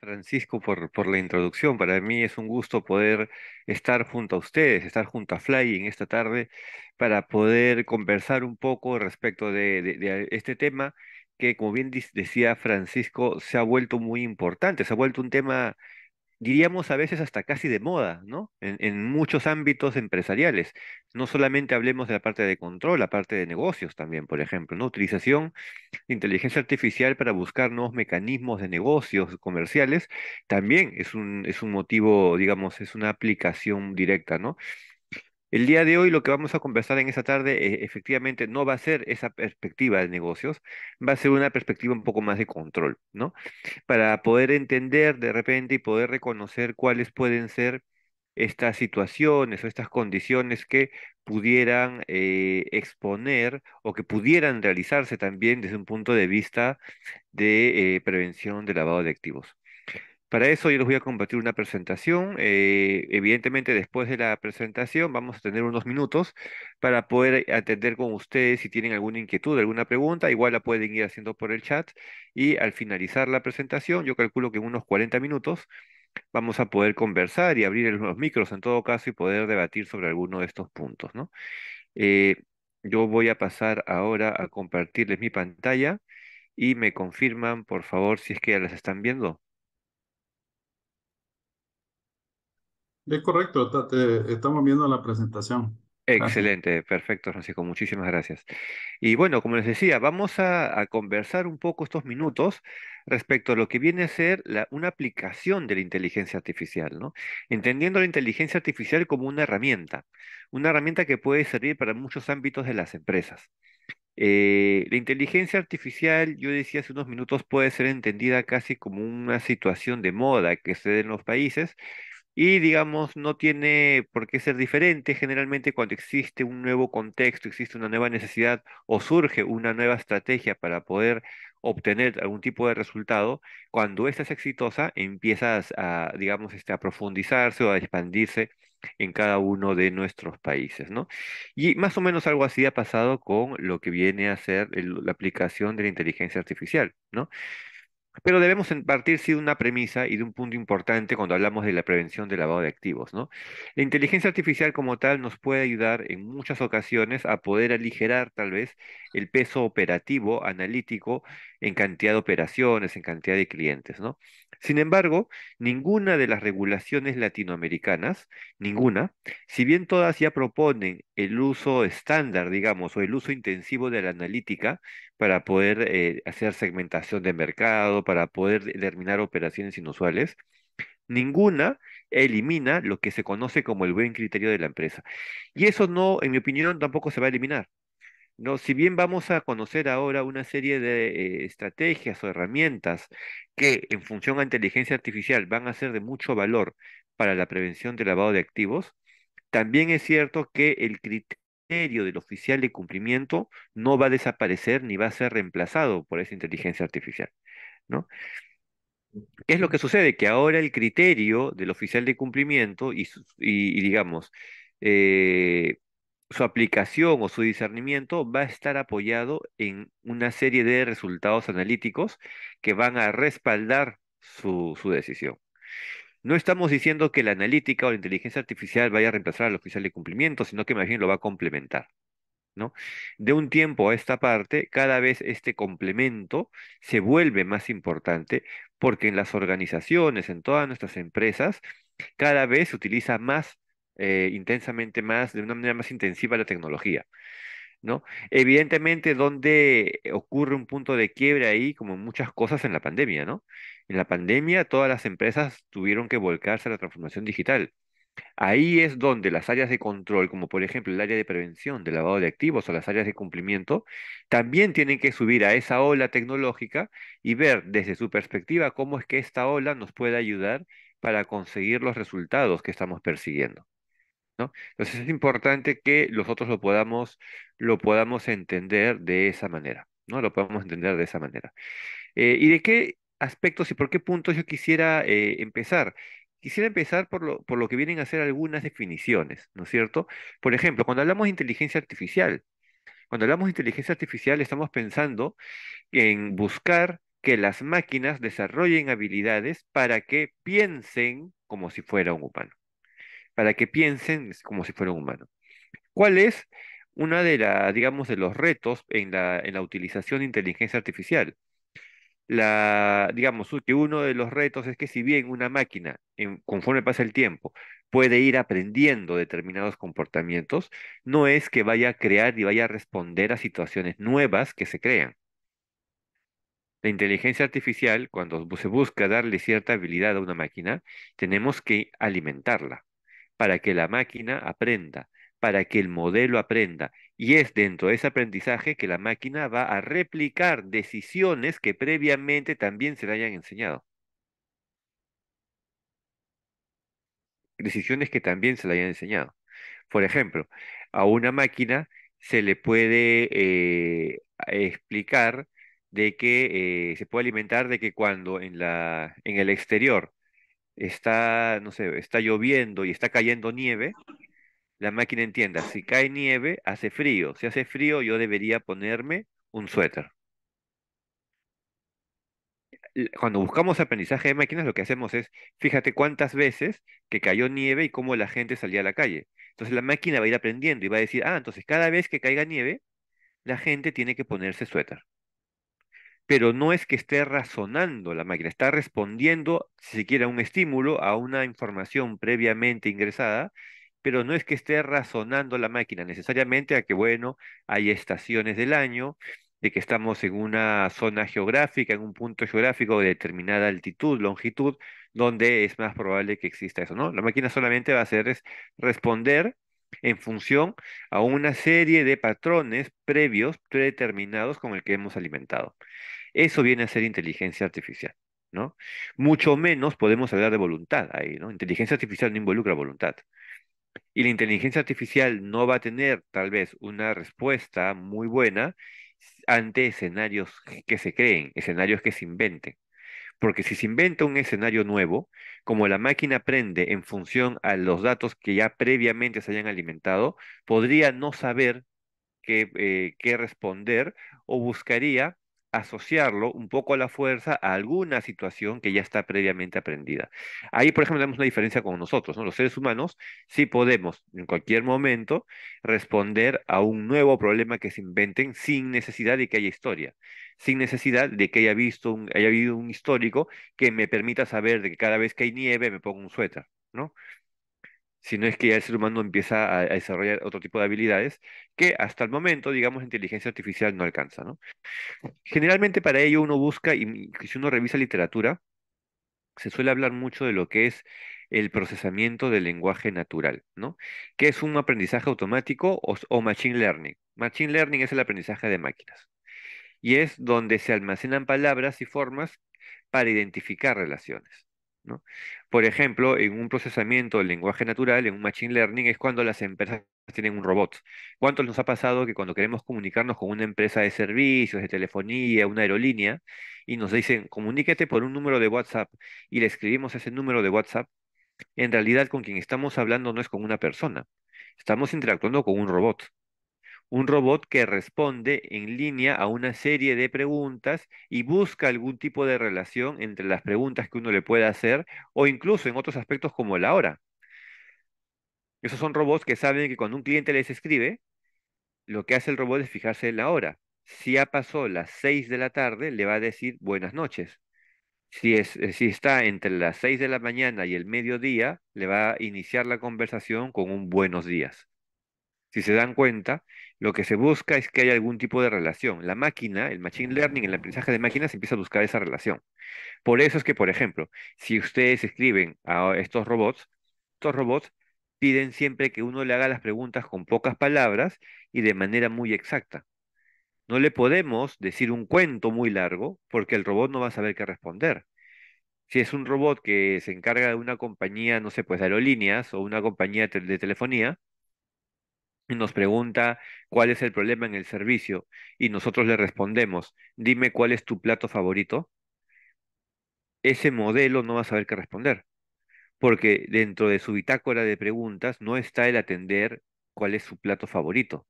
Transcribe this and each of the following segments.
Francisco, por, por la introducción. Para mí es un gusto poder estar junto a ustedes, estar junto a Fly en esta tarde para poder conversar un poco respecto de, este tema que, como bien decía Francisco, se ha vuelto muy importante, se ha vuelto un tema diríamos a veces hasta casi de moda, ¿no? En, muchos ámbitos empresariales. No solamente hablemos de la parte de control, la parte de negocios también, por ejemplo, ¿no? Utilización de inteligencia artificial para buscar nuevos mecanismos de negocios comerciales también es un, es un motivo, digamos, es una aplicación directa, ¿no? El día de hoy lo que vamos a conversar en esta tarde eh, efectivamente no va a ser esa perspectiva de negocios, va a ser una perspectiva un poco más de control, ¿no? Para poder entender de repente y poder reconocer cuáles pueden ser estas situaciones o estas condiciones que pudieran eh, exponer o que pudieran realizarse también desde un punto de vista de eh, prevención de lavado de activos. Para eso yo les voy a compartir una presentación. Eh, evidentemente después de la presentación vamos a tener unos minutos para poder atender con ustedes si tienen alguna inquietud, alguna pregunta. Igual la pueden ir haciendo por el chat y al finalizar la presentación yo calculo que en unos 40 minutos vamos a poder conversar y abrir los micros en todo caso y poder debatir sobre alguno de estos puntos. ¿no? Eh, yo voy a pasar ahora a compartirles mi pantalla y me confirman por favor si es que ya las están viendo. Es correcto, estamos viendo la presentación. Excelente, perfecto, Francisco, muchísimas gracias. Y bueno, como les decía, vamos a, conversar un poco estos minutos respecto a lo que viene a ser una aplicación de la inteligencia artificial, ¿no? Entendiendo la inteligencia artificial como una herramienta, una herramienta que puede servir para muchos ámbitos de las empresas. Eh, la inteligencia artificial, yo decía hace unos minutos, puede ser entendida casi como una situación de moda que se da en los países y digamos no tiene por qué ser diferente. Generalmente cuando existe un nuevo contexto, existe una nueva necesidad o surge una nueva estrategia para poder obtener algún tipo de resultado, cuando esta es exitosa empiezas a, digamos, este, a profundizarse o a expandirse en cada uno de nuestros países, ¿no? Y más o menos algo así ha pasado con lo que viene a ser la aplicación de la inteligencia artificial, ¿no? Pero debemos partir de una premisa y de un punto importante cuando hablamos de la prevención del lavado de activos, ¿no? La inteligencia artificial como tal nos puede ayudar en muchas ocasiones a poder aligerar tal vez el peso operativo, analítico en cantidad de operaciones, en cantidad de clientes, ¿no? Sin embargo, ninguna de las regulaciones latinoamericanas, ninguna, si bien todas ya proponen el uso estándar, digamos, o el uso intensivo de la analítica para poder eh, hacer segmentación de mercado, para poder determinar operaciones inusuales, ninguna elimina lo que se conoce como el buen criterio de la empresa. Y eso no, en mi opinión, tampoco se va a eliminar. No, si bien vamos a conocer ahora una serie de eh, estrategias o herramientas que en función a inteligencia artificial van a ser de mucho valor para la prevención del lavado de activos, también es cierto que el criterio del oficial de cumplimiento no va a desaparecer ni va a ser reemplazado por esa inteligencia artificial, ¿no? ¿Qué es lo que sucede? Que ahora el criterio del oficial de cumplimiento y, digamos, eh, su aplicación o su discernimiento va a estar apoyado en una serie de resultados analíticos que van a respaldar su, su decisión. No estamos diciendo que la analítica o la inteligencia artificial vaya a reemplazar al oficial de cumplimiento, sino que más bien lo va a complementar. ¿no? De un tiempo a esta parte, cada vez este complemento se vuelve más importante porque en las organizaciones, en todas nuestras empresas, cada vez se utiliza más eh, intensamente más, de una manera más intensiva la tecnología. ¿no? Evidentemente, donde ocurre un punto de quiebra ahí, como en muchas cosas en la pandemia, ¿no? En la pandemia todas las empresas tuvieron que volcarse a la transformación digital. Ahí es donde las áreas de control, como por ejemplo el área de prevención de lavado de activos o las áreas de cumplimiento, también tienen que subir a esa ola tecnológica y ver desde su perspectiva cómo es que esta ola nos puede ayudar para conseguir los resultados que estamos persiguiendo. Entonces es importante que nosotros lo podamos, lo podamos entender de esa manera, ¿no? Lo podamos entender de esa manera. Eh, ¿Y de qué aspectos y por qué puntos yo quisiera eh, empezar? Quisiera empezar por lo, por lo que vienen a ser algunas definiciones, ¿no es cierto? Por ejemplo, cuando hablamos de inteligencia artificial, cuando hablamos de inteligencia artificial estamos pensando en buscar que las máquinas desarrollen habilidades para que piensen como si fuera un humano para que piensen como si un humano. ¿Cuál es una de digamos, de los retos en la, en la utilización de inteligencia artificial? La, digamos que uno de los retos es que si bien una máquina, conforme pasa el tiempo, puede ir aprendiendo determinados comportamientos, no es que vaya a crear y vaya a responder a situaciones nuevas que se crean. La inteligencia artificial, cuando se busca darle cierta habilidad a una máquina, tenemos que alimentarla para que la máquina aprenda, para que el modelo aprenda. Y es dentro de ese aprendizaje que la máquina va a replicar decisiones que previamente también se le hayan enseñado. Decisiones que también se le hayan enseñado. Por ejemplo, a una máquina se le puede eh, explicar de que eh, se puede alimentar de que cuando en, la, en el exterior está, no sé, está lloviendo y está cayendo nieve, la máquina entienda, si cae nieve, hace frío. Si hace frío, yo debería ponerme un suéter. Cuando buscamos aprendizaje de máquinas, lo que hacemos es, fíjate cuántas veces que cayó nieve y cómo la gente salía a la calle. Entonces la máquina va a ir aprendiendo y va a decir, ah, entonces cada vez que caiga nieve, la gente tiene que ponerse suéter pero no es que esté razonando la máquina, está respondiendo, si se quiere, un estímulo, a una información previamente ingresada, pero no es que esté razonando la máquina necesariamente a que, bueno, hay estaciones del año, de que estamos en una zona geográfica, en un punto geográfico de determinada altitud, longitud, donde es más probable que exista eso, ¿no? La máquina solamente va a hacer es responder en función a una serie de patrones previos, predeterminados con el que hemos alimentado. Eso viene a ser inteligencia artificial, ¿no? Mucho menos podemos hablar de voluntad ahí, ¿no? Inteligencia artificial no involucra voluntad. Y la inteligencia artificial no va a tener tal vez una respuesta muy buena ante escenarios que se creen, escenarios que se inventen. Porque si se inventa un escenario nuevo, como la máquina aprende en función a los datos que ya previamente se hayan alimentado, podría no saber qué, eh, qué responder o buscaría asociarlo un poco a la fuerza a alguna situación que ya está previamente aprendida. Ahí, por ejemplo, tenemos una diferencia con nosotros, ¿no? Los seres humanos sí podemos en cualquier momento responder a un nuevo problema que se inventen sin necesidad de que haya historia, sin necesidad de que haya visto un, haya habido un histórico que me permita saber de que cada vez que hay nieve me pongo un suéter, ¿no? sino es que ya el ser humano empieza a, desarrollar otro tipo de habilidades que hasta el momento, digamos, inteligencia artificial no alcanza, Generalmente para ello uno busca, y si uno revisa literatura, se suele hablar mucho de lo que es el procesamiento del lenguaje natural, ¿no? Que es un aprendizaje automático o machine learning. Machine learning es el aprendizaje de máquinas. Y es donde se almacenan palabras y formas para identificar relaciones. Por ejemplo, en un procesamiento del lenguaje natural, en un machine learning, es cuando las empresas tienen un robot. Cuántos nos ha pasado que cuando queremos comunicarnos con una empresa de servicios, de telefonía, una aerolínea, y nos dicen, comuníquete por un número de WhatsApp, y le escribimos ese número de WhatsApp, en realidad con quien estamos hablando no es con una persona, estamos interactuando con un robot un robot que responde en línea a una serie de preguntas y busca algún tipo de relación entre las preguntas que uno le puede hacer o incluso en otros aspectos como la hora. Esos son robots que saben que cuando un cliente les escribe, lo que hace el robot es fijarse en la hora. Si ha pasado las seis de la tarde, le va a decir buenas noches. Si, eh, si está entre las seis de la mañana y el mediodía, le va a iniciar la conversación con un buenos días si se dan cuenta, lo que se busca es que haya algún tipo de relación. La máquina, el machine learning, el aprendizaje de máquinas empieza a buscar esa relación. Por eso es que, por ejemplo, si ustedes escriben a estos robots, estos robots piden siempre que uno le haga las preguntas con pocas palabras y de manera muy exacta. No le podemos decir un cuento muy largo porque el robot no va a saber qué responder. Si es un robot que se encarga de una compañía, no sé, pues aerolíneas o una compañía de telefonía, nos pregunta cuál es el problema en el servicio y nosotros le respondemos, dime cuál es tu plato favorito, ese modelo no va a saber qué responder, porque dentro de su bitácora de preguntas no está el atender cuál es su plato favorito,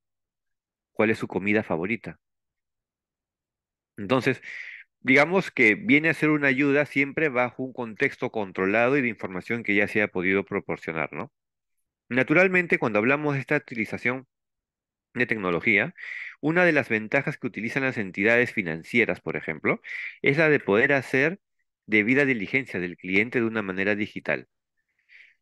cuál es su comida favorita. Entonces, digamos que viene a ser una ayuda siempre bajo un contexto controlado y de información que ya se ha podido proporcionar, ¿no? Naturalmente, cuando hablamos de esta utilización de tecnología, una de las ventajas que utilizan las entidades financieras, por ejemplo, es la de poder hacer debida diligencia del cliente de una manera digital.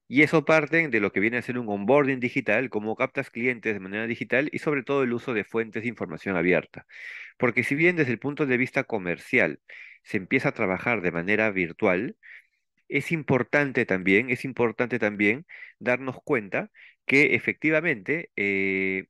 Y eso parte de lo que viene a ser un onboarding digital, como captas clientes de manera digital y sobre todo el uso de fuentes de información abierta. Porque si bien desde el punto de vista comercial se empieza a trabajar de manera virtual, es importante también, es importante también darnos cuenta que efectivamente eh,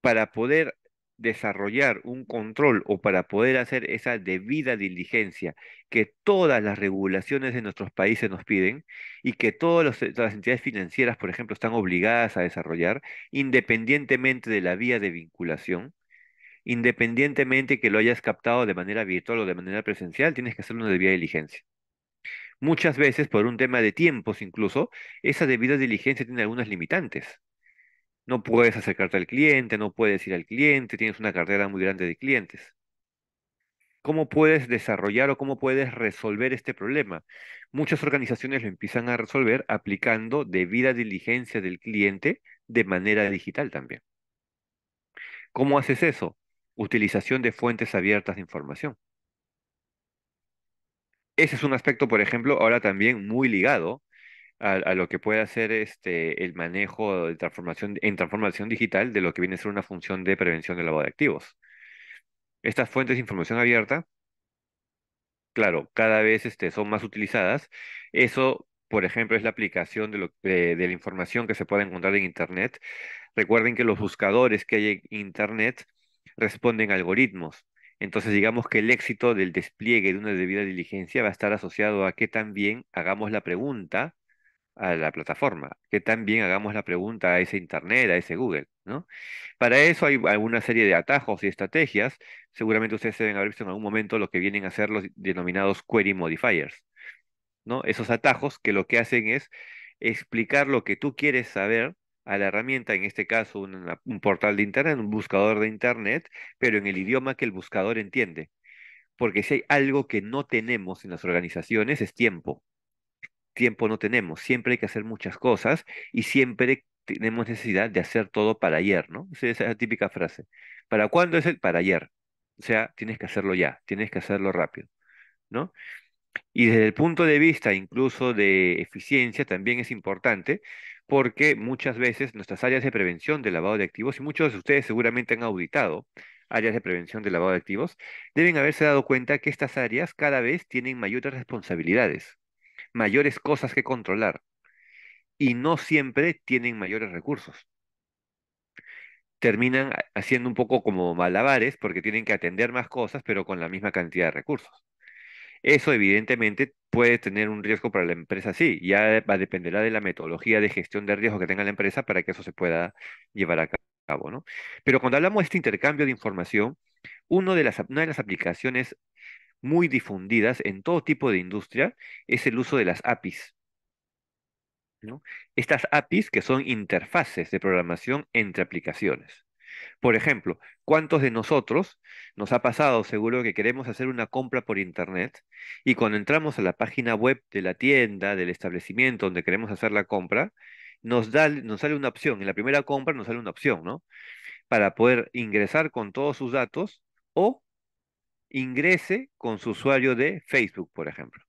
para poder desarrollar un control o para poder hacer esa debida diligencia que todas las regulaciones de nuestros países nos piden y que todas, todas las entidades financieras, por ejemplo, están obligadas a desarrollar, independientemente de la vía de vinculación, independientemente que lo hayas captado de manera virtual o de manera presencial, tienes que hacer una debida diligencia muchas veces por un tema de tiempos incluso, esa debida diligencia tiene algunas limitantes. No puedes acercarte al cliente, no puedes ir al cliente, tienes una cartera muy grande de clientes. ¿Cómo puedes desarrollar o cómo puedes resolver este problema? Muchas organizaciones lo empiezan a resolver aplicando debida diligencia del cliente de manera digital también. ¿Cómo haces eso? Utilización de fuentes abiertas de información ese es un aspecto, por ejemplo, ahora también muy ligado a, lo que puede hacer este, el manejo de transformación, en transformación digital de lo que viene a ser una función de prevención de lavado de activos. Estas fuentes de información abierta, claro, cada vez este, son más utilizadas. Eso, por ejemplo, es la aplicación de, de la información que se puede encontrar en Internet. Recuerden que los buscadores que hay en Internet responden a algoritmos. Entonces, digamos que el éxito del despliegue de una debida diligencia va a estar asociado a que también hagamos la pregunta a la plataforma, que también hagamos la pregunta a ese Internet, a ese Google, Para eso hay alguna serie de atajos y estrategias. Seguramente ustedes deben haber visto en algún momento lo que vienen a ser los denominados query modifiers, ¿no? Esos atajos que lo que hacen es explicar lo que tú quieres saber a la herramienta, en este caso un portal de Internet, un buscador de Internet, pero en el idioma que el buscador entiende. Porque si hay algo que no tenemos en las organizaciones es tiempo. Tiempo no tenemos, siempre hay que hacer muchas cosas y siempre tenemos necesidad de hacer todo para ayer, ¿no? Esa es la típica frase. ¿Para cuándo es el para ayer? O sea, tienes que hacerlo ya, tienes que hacerlo rápido, ¿no? Y desde el punto de vista incluso de eficiencia también es importante porque muchas veces nuestras áreas de prevención de lavado de activos, y muchos de ustedes seguramente han auditado áreas de prevención de lavado de activos, deben haberse dado cuenta que estas áreas cada vez tienen mayores responsabilidades, mayores cosas que controlar, y no siempre tienen mayores recursos. Terminan haciendo un poco como malabares porque tienen que atender más cosas, pero con la misma cantidad de recursos. Eso evidentemente puede tener un riesgo para la empresa, sí, ya va, dependerá de la metodología de gestión de riesgo que tenga la empresa para que eso se pueda llevar a cabo, ¿no? Pero cuando hablamos de este intercambio de información, de una de las aplicaciones muy difundidas en todo tipo de industria es el uso de las APIs. Estas APIs que son interfaces de programación entre aplicaciones. Por ejemplo, ¿cuántos de nosotros nos ha pasado seguro que queremos hacer una compra por Internet y cuando entramos a la página web de la tienda, del establecimiento donde queremos hacer la compra, nos, da, nos sale una opción, en la primera compra nos sale una opción, ¿no? Para poder ingresar con todos sus datos o ingrese con su usuario de Facebook, por ejemplo.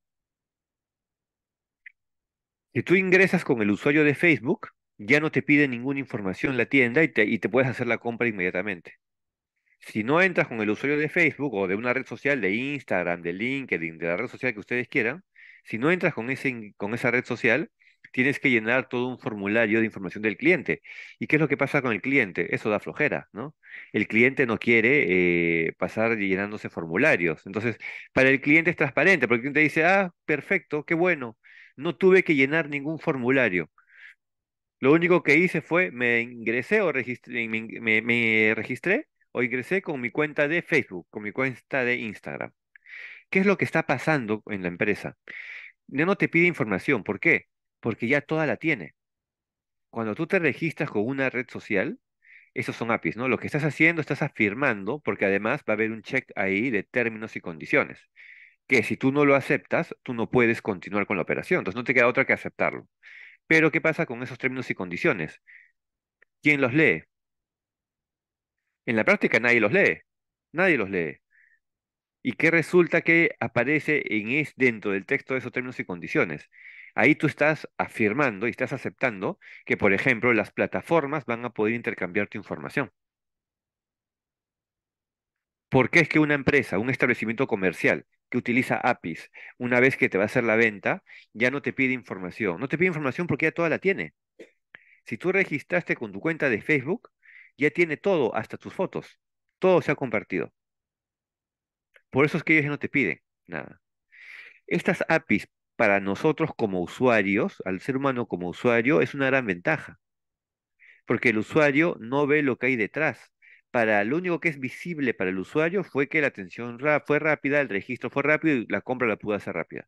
Si tú ingresas con el usuario de Facebook, ya no te pide ninguna información la tienda y te, puedes hacer la compra inmediatamente. Si no entras con el usuario de Facebook o de una red social, de Instagram, de LinkedIn, de la red social que ustedes quieran, si no entras con, con esa red social, tienes que llenar todo un formulario de información del cliente. ¿Y qué es lo que pasa con el cliente? Eso da flojera, ¿no? El cliente no quiere eh, pasar llenándose formularios. Entonces, para el cliente es transparente, porque el cliente dice, ah, perfecto, qué bueno, no tuve que llenar ningún formulario. Lo único que hice fue me ingresé o me, registré o ingresé con mi cuenta de Facebook, con mi cuenta de Instagram. ¿Qué es lo que está pasando en la empresa? no te pide información. ¿Por qué? Porque ya toda la tiene. Cuando tú te registras con una red social, esos son APIs, ¿no? Lo que estás haciendo, estás afirmando, porque además va a haber un check ahí de términos y condiciones, que si tú no lo aceptas, tú no puedes continuar con la operación, entonces no te queda otra que aceptarlo. Pero ¿qué pasa con esos términos y condiciones? ¿Quién los lee? En la práctica nadie los lee, nadie los lee. ¿Y qué resulta que aparece en es, dentro del texto de esos términos y condiciones? Ahí tú estás afirmando y estás aceptando que, por ejemplo, las plataformas van a poder intercambiar tu información. ¿Por qué es que una empresa, un establecimiento comercial, que utiliza APIs, una vez que te va a hacer la venta, ya no te pide información. No te pide información porque ya toda la tiene. Si tú registraste con tu cuenta de Facebook, ya tiene todo, hasta tus fotos. Todo se ha compartido. Por eso es que ellos ya no te piden nada. Estas APIs para nosotros como usuarios, al ser humano como usuario, es una gran ventaja. Porque el usuario no ve lo que hay detrás para lo único que es visible para el usuario fue que la atención fue rápida, el registro fue rápido y la compra la pudo hacer rápida.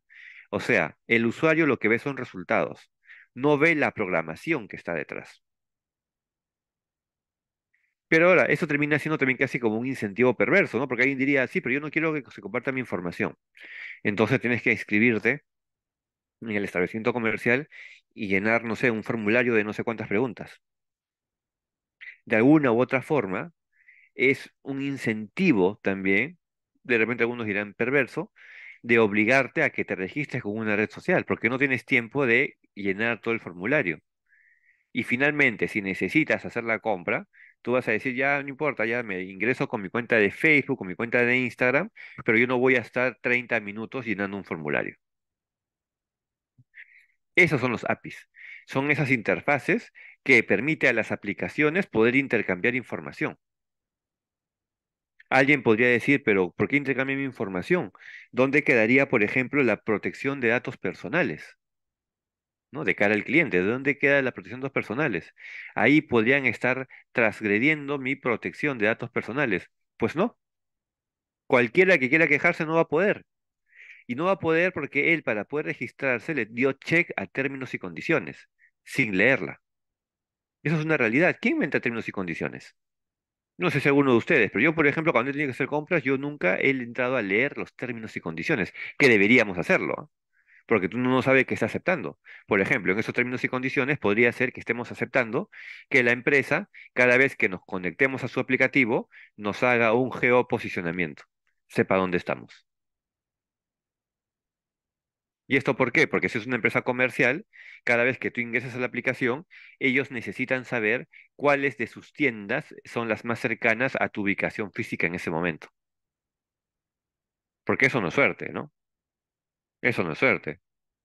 O sea, el usuario lo que ve son resultados, no ve la programación que está detrás. Pero ahora, eso termina siendo también casi como un incentivo perverso, ¿no? Porque alguien diría, sí, pero yo no quiero que se comparta mi información. Entonces tienes que inscribirte en el establecimiento comercial y llenar, no sé, un formulario de no sé cuántas preguntas. De alguna u otra forma, es un incentivo también, de repente algunos dirán perverso, de obligarte a que te registres con una red social, porque no tienes tiempo de llenar todo el formulario. Y finalmente, si necesitas hacer la compra, tú vas a decir, ya no importa, ya me ingreso con mi cuenta de Facebook, con mi cuenta de Instagram, pero yo no voy a estar 30 minutos llenando un formulario. Esos son los APIs. Son esas interfaces que permiten a las aplicaciones poder intercambiar información. Alguien podría decir, pero ¿por qué intercambia mi información? ¿Dónde quedaría, por ejemplo, la protección de datos personales? ¿no? De cara al cliente, ¿de dónde queda la protección de datos personales? Ahí podrían estar transgrediendo mi protección de datos personales. Pues no. Cualquiera que quiera quejarse no va a poder. Y no va a poder porque él, para poder registrarse, le dio check a términos y condiciones, sin leerla. Eso es una realidad. ¿Quién inventa términos y condiciones? No sé si alguno de ustedes, pero yo, por ejemplo, cuando he tenido que hacer compras, yo nunca he entrado a leer los términos y condiciones, que deberíamos hacerlo, porque tú no sabes qué está aceptando. Por ejemplo, en esos términos y condiciones podría ser que estemos aceptando que la empresa, cada vez que nos conectemos a su aplicativo, nos haga un geoposicionamiento, sepa dónde estamos. ¿Y esto por qué? Porque si es una empresa comercial, cada vez que tú ingresas a la aplicación, ellos necesitan saber cuáles de sus tiendas son las más cercanas a tu ubicación física en ese momento. Porque eso no es suerte, ¿no? Eso no es suerte.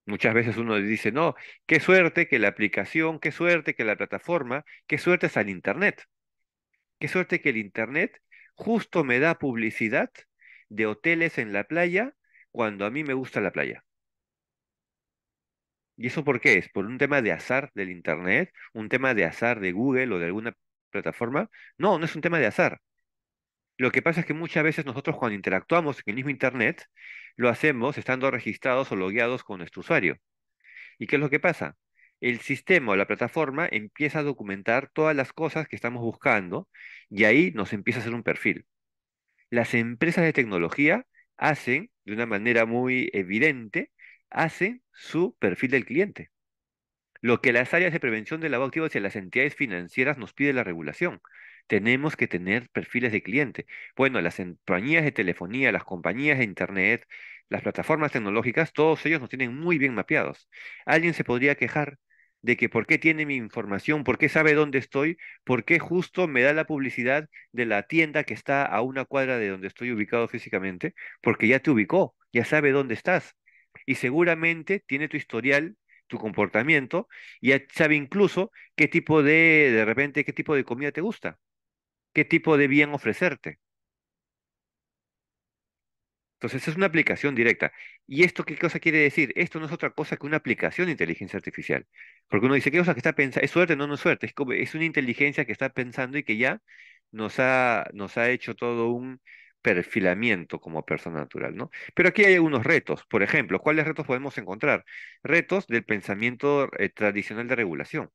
Muchas veces uno dice, no, qué suerte que la aplicación, qué suerte que la plataforma, qué suerte es al Internet. Qué suerte que el Internet justo me da publicidad de hoteles en la playa cuando a mí me gusta la playa. ¿Y eso por qué es? ¿Por un tema de azar del Internet? ¿Un tema de azar de Google o de alguna plataforma? No, no es un tema de azar. Lo que pasa es que muchas veces nosotros cuando interactuamos en el mismo Internet, lo hacemos estando registrados o logueados con nuestro usuario. ¿Y qué es lo que pasa? El sistema o la plataforma empieza a documentar todas las cosas que estamos buscando y ahí nos empieza a hacer un perfil. Las empresas de tecnología hacen de una manera muy evidente hace su perfil del cliente. Lo que las áreas de prevención del lavado activo hacia las entidades financieras nos pide la regulación. Tenemos que tener perfiles de cliente. Bueno, las compañías de telefonía, las compañías de Internet, las plataformas tecnológicas, todos ellos nos tienen muy bien mapeados. Alguien se podría quejar de que por qué tiene mi información, por qué sabe dónde estoy, por qué justo me da la publicidad de la tienda que está a una cuadra de donde estoy ubicado físicamente, porque ya te ubicó, ya sabe dónde estás, y seguramente tiene tu historial, tu comportamiento, y sabe incluso qué tipo de, de repente, qué tipo de comida te gusta, qué tipo de bien ofrecerte. Entonces es una aplicación directa. ¿Y esto qué cosa quiere decir? Esto no es otra cosa que una aplicación de inteligencia artificial. Porque uno dice, ¿qué cosa que está pensando? ¿Es suerte? No, no es suerte. Es, es una inteligencia que está pensando y que ya nos ha, nos ha hecho todo un, perfilamiento como persona natural, ¿no? Pero aquí hay algunos retos. Por ejemplo, ¿cuáles retos podemos encontrar? Retos del pensamiento eh, tradicional de regulación.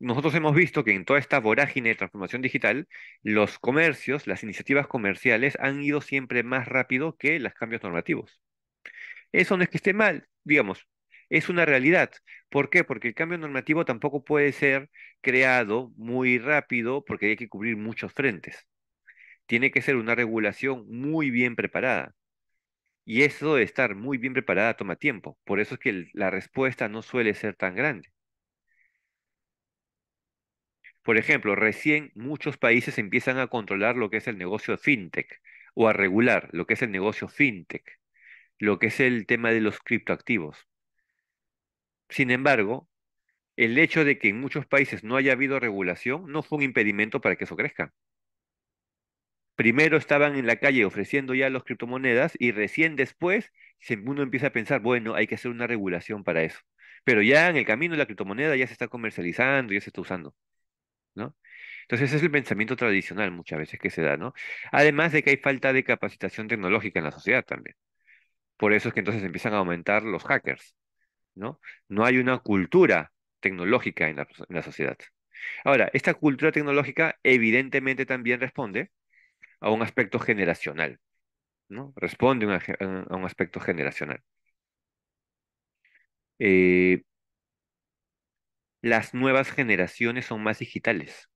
Nosotros hemos visto que en toda esta vorágine de transformación digital, los comercios, las iniciativas comerciales han ido siempre más rápido que los cambios normativos. Eso no es que esté mal, digamos, es una realidad. ¿Por qué? Porque el cambio normativo tampoco puede ser creado muy rápido porque hay que cubrir muchos frentes tiene que ser una regulación muy bien preparada. Y eso de estar muy bien preparada toma tiempo. Por eso es que la respuesta no suele ser tan grande. Por ejemplo, recién muchos países empiezan a controlar lo que es el negocio fintech o a regular lo que es el negocio fintech, lo que es el tema de los criptoactivos. Sin embargo, el hecho de que en muchos países no haya habido regulación no fue un impedimento para que eso crezca primero estaban en la calle ofreciendo ya las criptomonedas y recién después uno empieza a pensar, bueno, hay que hacer una regulación para eso. Pero ya en el camino la criptomoneda ya se está comercializando, ya se está usando, ¿no? Entonces ese es el pensamiento tradicional muchas veces que se da, ¿no? Además de que hay falta de capacitación tecnológica en la sociedad también. Por eso es que entonces empiezan a aumentar los hackers, ¿no? No hay una cultura tecnológica en la sociedad. Ahora, esta cultura tecnológica evidentemente también responde a un aspecto generacional, ¿no? Responde a un aspecto generacional. Eh, las nuevas generaciones son más digitales,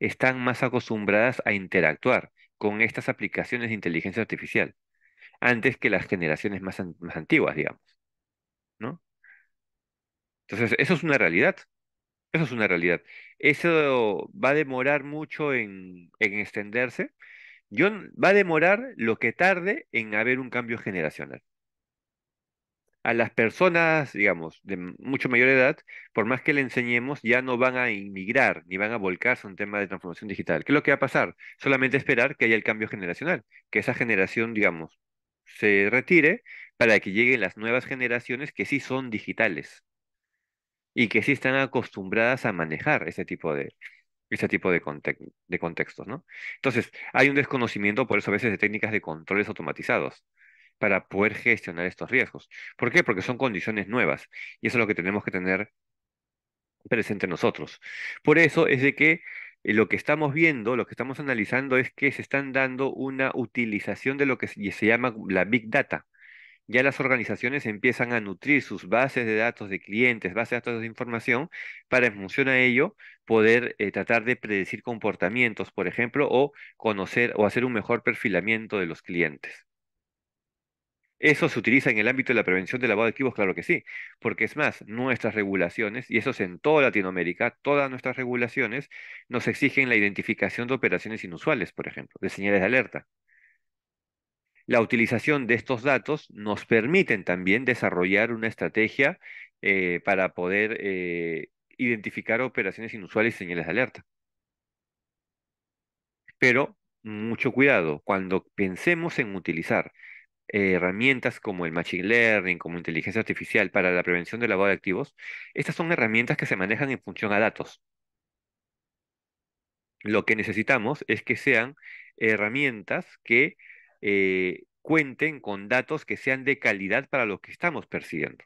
están más acostumbradas a interactuar con estas aplicaciones de inteligencia artificial antes que las generaciones más, antiguas, digamos. ¿no? Entonces, eso es una realidad. Eso es una realidad. Eso va a demorar mucho en extenderse, yo, va a demorar lo que tarde en haber un cambio generacional. A las personas, digamos, de mucho mayor edad, por más que le enseñemos, ya no van a inmigrar ni van a volcarse a un tema de transformación digital. ¿Qué es lo que va a pasar? Solamente esperar que haya el cambio generacional, que esa generación, digamos, se retire para que lleguen las nuevas generaciones que sí son digitales y que sí están acostumbradas a manejar ese tipo de, ese tipo de, de contextos, ¿no? Entonces, hay un desconocimiento por eso a veces de técnicas de controles automatizados para poder gestionar estos riesgos. ¿Por qué? Porque son condiciones nuevas y eso es lo que tenemos que tener presente nosotros. Por eso es de que eh, lo que estamos viendo, lo que estamos analizando es que se están dando una utilización de lo que se llama la Big Data ya las organizaciones empiezan a nutrir sus bases de datos de clientes, bases de datos de información, para en función a ello poder eh, tratar de predecir comportamientos, por ejemplo, o conocer o hacer un mejor perfilamiento de los clientes. ¿Eso se utiliza en el ámbito de la prevención del lavado de activos? Claro que sí, porque es más, nuestras regulaciones, y eso es en toda Latinoamérica, todas nuestras regulaciones nos exigen la identificación de operaciones inusuales, por ejemplo, de señales de alerta. La utilización de estos datos nos permiten también desarrollar una estrategia eh, para poder eh, identificar operaciones inusuales y señales de alerta. Pero mucho cuidado, cuando pensemos en utilizar eh, herramientas como el Machine Learning, como inteligencia artificial para la prevención del lavado de activos, estas son herramientas que se manejan en función a datos. Lo que necesitamos es que sean herramientas que eh, cuenten con datos que sean de calidad para lo que estamos persiguiendo.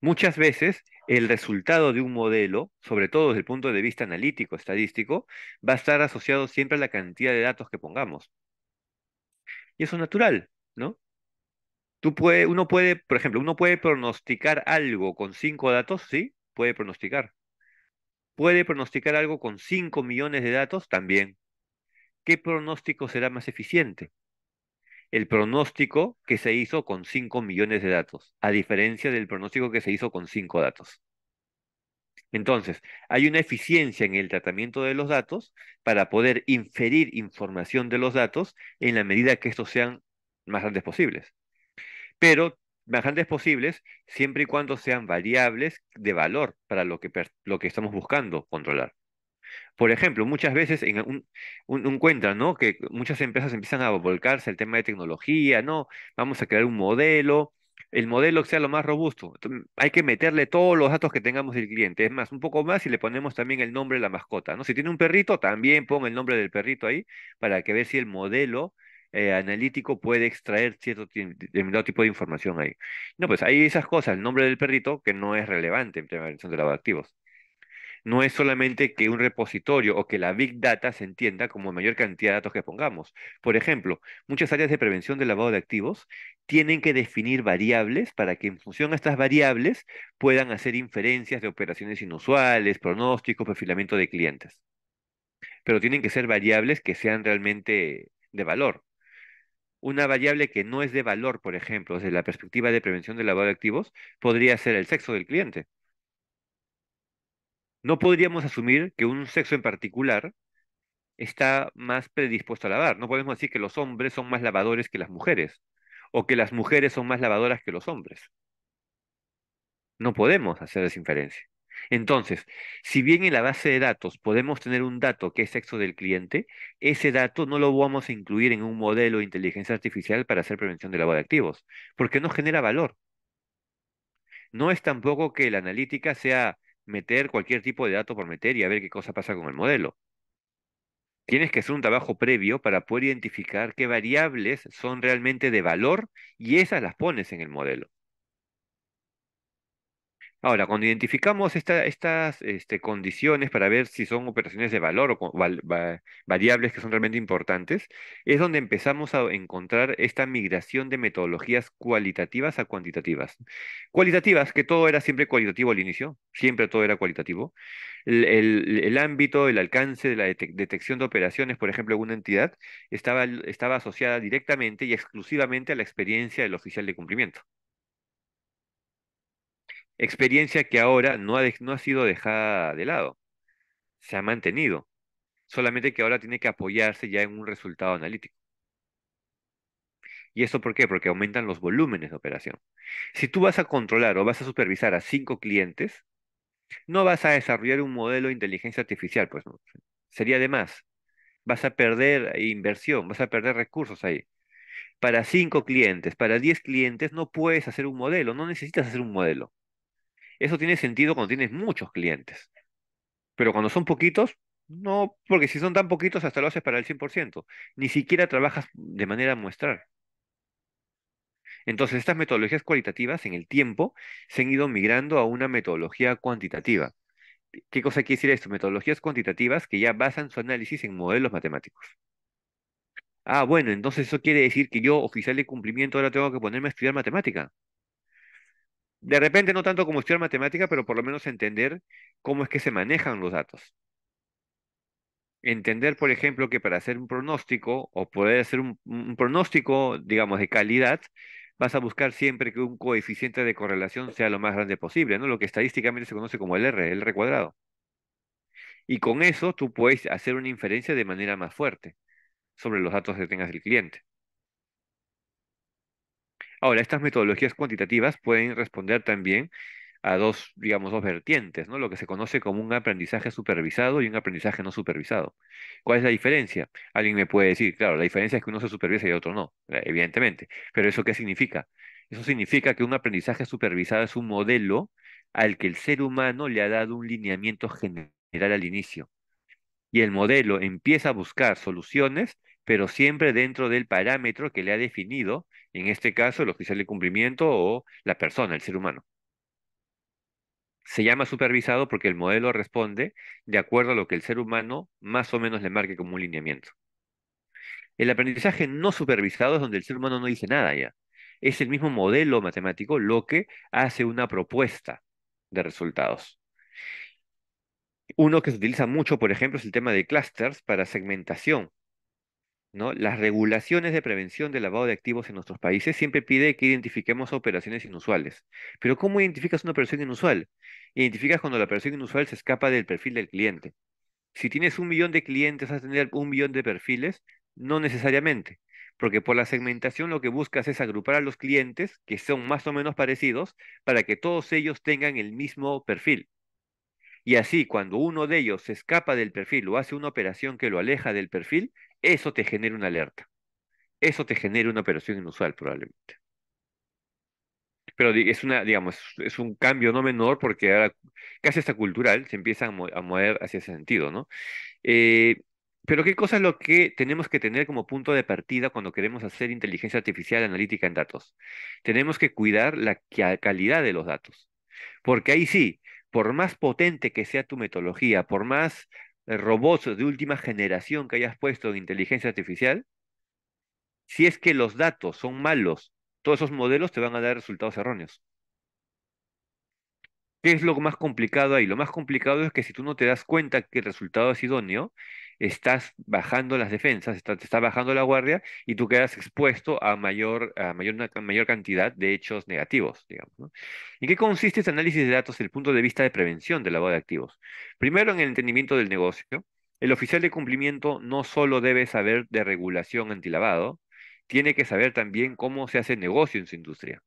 Muchas veces el resultado de un modelo, sobre todo desde el punto de vista analítico, estadístico, va a estar asociado siempre a la cantidad de datos que pongamos. Y eso es natural, ¿no? Tú puede, uno puede, por ejemplo, uno puede pronosticar algo con cinco datos, sí, puede pronosticar. Puede pronosticar algo con cinco millones de datos, también. ¿qué pronóstico será más eficiente? El pronóstico que se hizo con 5 millones de datos, a diferencia del pronóstico que se hizo con 5 datos. Entonces, hay una eficiencia en el tratamiento de los datos para poder inferir información de los datos en la medida que estos sean más grandes posibles. Pero más grandes posibles siempre y cuando sean variables de valor para lo que, lo que estamos buscando controlar. Por ejemplo, muchas veces en un, ¿no? Que muchas empresas empiezan a volcarse al tema de tecnología, ¿no? Vamos a crear un modelo, el modelo que sea lo más robusto. hay que meterle todos los datos que tengamos del cliente. Es más, un poco más y le ponemos también el nombre de la mascota, ¿no? Si tiene un perrito, también pon el nombre del perrito ahí para que ver si el modelo eh, analítico puede extraer cierto tipo de información ahí. No, pues hay esas cosas, el nombre del perrito, que no es relevante en tema de de activos no es solamente que un repositorio o que la Big Data se entienda como mayor cantidad de datos que pongamos. Por ejemplo, muchas áreas de prevención del lavado de activos tienen que definir variables para que en función a estas variables puedan hacer inferencias de operaciones inusuales, pronósticos, perfilamiento de clientes. Pero tienen que ser variables que sean realmente de valor. Una variable que no es de valor, por ejemplo, desde la perspectiva de prevención del lavado de activos, podría ser el sexo del cliente no podríamos asumir que un sexo en particular está más predispuesto a lavar. No podemos decir que los hombres son más lavadores que las mujeres o que las mujeres son más lavadoras que los hombres. No podemos hacer esa inferencia. Entonces, si bien en la base de datos podemos tener un dato que es sexo del cliente, ese dato no lo vamos a incluir en un modelo de inteligencia artificial para hacer prevención de lavado de activos, porque no genera valor. No es tampoco que la analítica sea meter cualquier tipo de dato por meter y a ver qué cosa pasa con el modelo. Tienes que hacer un trabajo previo para poder identificar qué variables son realmente de valor y esas las pones en el modelo. Ahora, cuando identificamos estas este, condiciones para ver si son operaciones de valor o variables que son realmente importantes, es donde empezamos a encontrar esta migración de metodologías cualitativas a cuantitativas. Cualitativas, que todo era siempre cualitativo al inicio, siempre todo era cualitativo. El, ámbito, el alcance de la detección de operaciones, por ejemplo, de una entidad, estaba, estaba asociada directamente y exclusivamente a la experiencia del oficial de cumplimiento. Experiencia que ahora no ha, no ha sido dejada de lado, se ha mantenido, solamente que ahora tiene que apoyarse ya en un resultado analítico. ¿Y eso por qué? Porque aumentan los volúmenes de operación. Si tú vas a controlar o vas a supervisar a cinco clientes, no vas a desarrollar un modelo de inteligencia artificial, pues sería de más. Vas a perder inversión, vas a perder recursos ahí. Para cinco clientes, para diez clientes, no puedes hacer un modelo, no necesitas hacer un modelo. Eso tiene sentido cuando tienes muchos clientes. Pero cuando son poquitos, no, porque si son tan poquitos, hasta lo haces para el 100%. Ni siquiera trabajas de manera muestral. Entonces, estas metodologías cualitativas en el tiempo se han ido migrando a una metodología cuantitativa. ¿Qué cosa quiere decir esto? Metodologías cuantitativas que ya basan su análisis en modelos matemáticos. Ah, bueno, entonces eso quiere decir que yo, oficial de cumplimiento, ahora tengo que ponerme a estudiar matemática de repente no tanto como estudiar matemática, pero por lo menos entender cómo es que se manejan los datos. Entender, por ejemplo, que para hacer un pronóstico o poder hacer un, pronóstico, digamos, de calidad, vas a buscar siempre que un coeficiente de correlación sea lo más grande posible, ¿no? Lo que estadísticamente se conoce como el R, el R cuadrado. Y con eso tú puedes hacer una inferencia de manera más fuerte sobre los datos que tengas del cliente. Ahora, estas metodologías cuantitativas pueden responder también a dos, digamos, dos vertientes, ¿no? Lo que se conoce como un aprendizaje supervisado y un aprendizaje no supervisado. ¿Cuál es la diferencia? Alguien me puede decir, claro, la diferencia es que uno se supervisa y otro no, eh, evidentemente. Pero ¿eso qué significa? Eso significa que un aprendizaje supervisado es un modelo al que el ser humano le ha dado un lineamiento general al inicio. Y el modelo empieza a buscar soluciones pero siempre dentro del parámetro que le ha definido, en este caso, el oficial de cumplimiento o la persona, el ser humano. Se llama supervisado porque el modelo responde de acuerdo a lo que el ser humano más o menos le marque como un lineamiento. El aprendizaje no supervisado es donde el ser humano no dice nada ya. Es el mismo modelo matemático lo que hace una propuesta de resultados. Uno que se utiliza mucho, por ejemplo, es el tema de clusters para segmentación las regulaciones de prevención del lavado de activos en nuestros países siempre pide que identifiquemos operaciones inusuales. Pero ¿cómo identificas una operación inusual? Identificas cuando la operación inusual se escapa del perfil del cliente. Si tienes un millón de clientes, vas a tener un millón de perfiles, no necesariamente, porque por la segmentación lo que buscas es agrupar a los clientes que son más o menos parecidos para que todos ellos tengan el mismo perfil. Y así, cuando uno de ellos se escapa del perfil o hace una operación que lo aleja del perfil, eso te genera una alerta. Eso te genera una operación inusual probablemente. Pero es una, digamos, es un cambio no menor porque ahora casi hasta cultural se empieza a, mover hacia ese sentido, ¿no? Eh, pero qué cosa es lo que tenemos que tener como punto de partida cuando queremos hacer inteligencia artificial analítica en datos. Tenemos que cuidar la calidad de los datos. Porque ahí sí, por más potente que sea tu metodología, por más eh, robots de última generación que hayas puesto en inteligencia artificial, si es que los datos son malos, todos esos modelos te van a dar resultados erróneos. ¿Qué es lo más complicado ahí? Lo más complicado es que si tú no te das cuenta que el resultado es idóneo, estás bajando las defensas, está, te está bajando la guardia y tú quedas expuesto a mayor, a mayor, mayor cantidad de hechos negativos, digamos. ¿En qué consiste este análisis de datos desde el punto de vista de prevención del lavado de activos? Primero, en el entendimiento del negocio. El oficial de cumplimiento no solo debe saber de regulación antilavado, tiene que saber también cómo se hace negocio en su industria.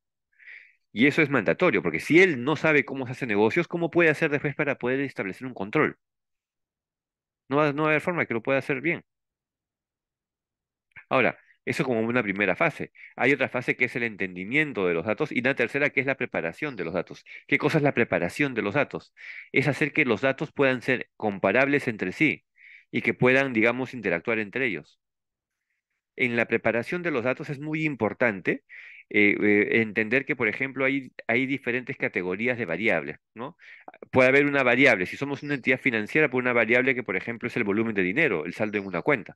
Y eso es mandatorio, porque si él no sabe cómo se hace negocios, ¿cómo puede hacer después para poder establecer un control? No va, a haber forma que lo pueda hacer bien. Ahora, eso como una primera fase. Hay otra fase que es el entendimiento de los datos y la tercera que es la preparación de los datos. ¿Qué cosa es la preparación de los datos? Es hacer que los datos puedan ser comparables entre sí y que puedan, digamos, interactuar entre ellos. En la preparación de los datos es muy importante eh, eh, entender que, por ejemplo, hay, hay diferentes categorías de variables, ¿no? Puede haber una variable, si somos una entidad financiera, por pues una variable que, por ejemplo, es el volumen de dinero, el saldo en una cuenta.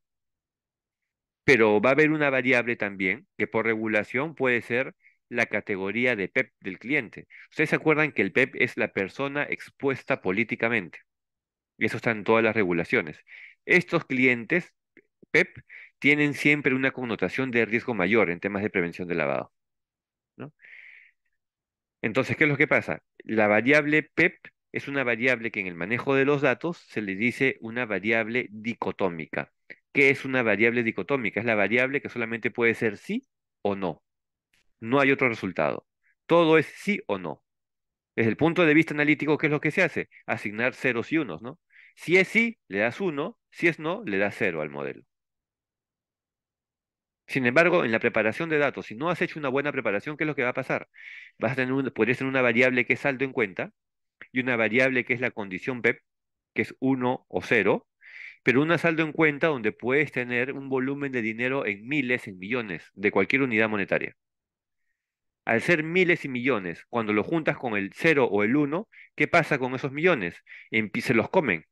Pero va a haber una variable también que por regulación puede ser la categoría de PEP e del cliente. Ustedes se acuerdan que el PEP e es la persona expuesta políticamente. Y eso está en todas las regulaciones. Estos clientes PEP e tienen siempre una connotación de riesgo mayor en temas de prevención de lavado. Entonces, ¿qué es lo que pasa? La variable PEP es una variable que en el manejo de los datos se le dice una variable dicotómica. ¿Qué es una variable dicotómica? Es la variable que solamente puede ser sí o no. No hay otro resultado. Todo es sí o no. Desde el punto de vista analítico, ¿qué es lo que se hace? Asignar ceros y unos, ¿no? Si es sí, le das uno, si es no, le das cero al modelo. Sin embargo, en la preparación de datos, si no has hecho una buena preparación, ¿qué es lo que va a pasar? Vas a tener, podrías tener una variable que es saldo en cuenta y una variable que es la condición PEP, que es 1 o 0, pero una saldo en cuenta donde puedes tener un volumen de dinero en miles, en millones, de cualquier unidad monetaria. Al ser miles y millones, cuando lo juntas con el 0 o el 1, ¿qué pasa con esos millones? se los comen.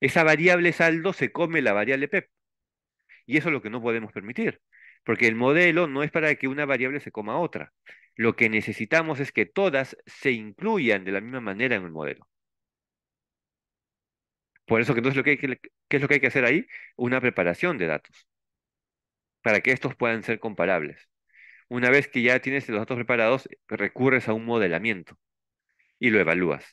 Esa variable saldo se come la variable PEP. Y eso es lo que no podemos permitir porque el modelo no es para que una variable se coma otra. Lo que necesitamos es que todas se incluyan de la misma manera en el modelo. Por eso que entonces lo ¿qué es lo que hay que hacer ahí? Una preparación de datos para que estos puedan ser comparables. Una vez que ya tienes los datos preparados, recurres a un modelamiento y lo evalúas.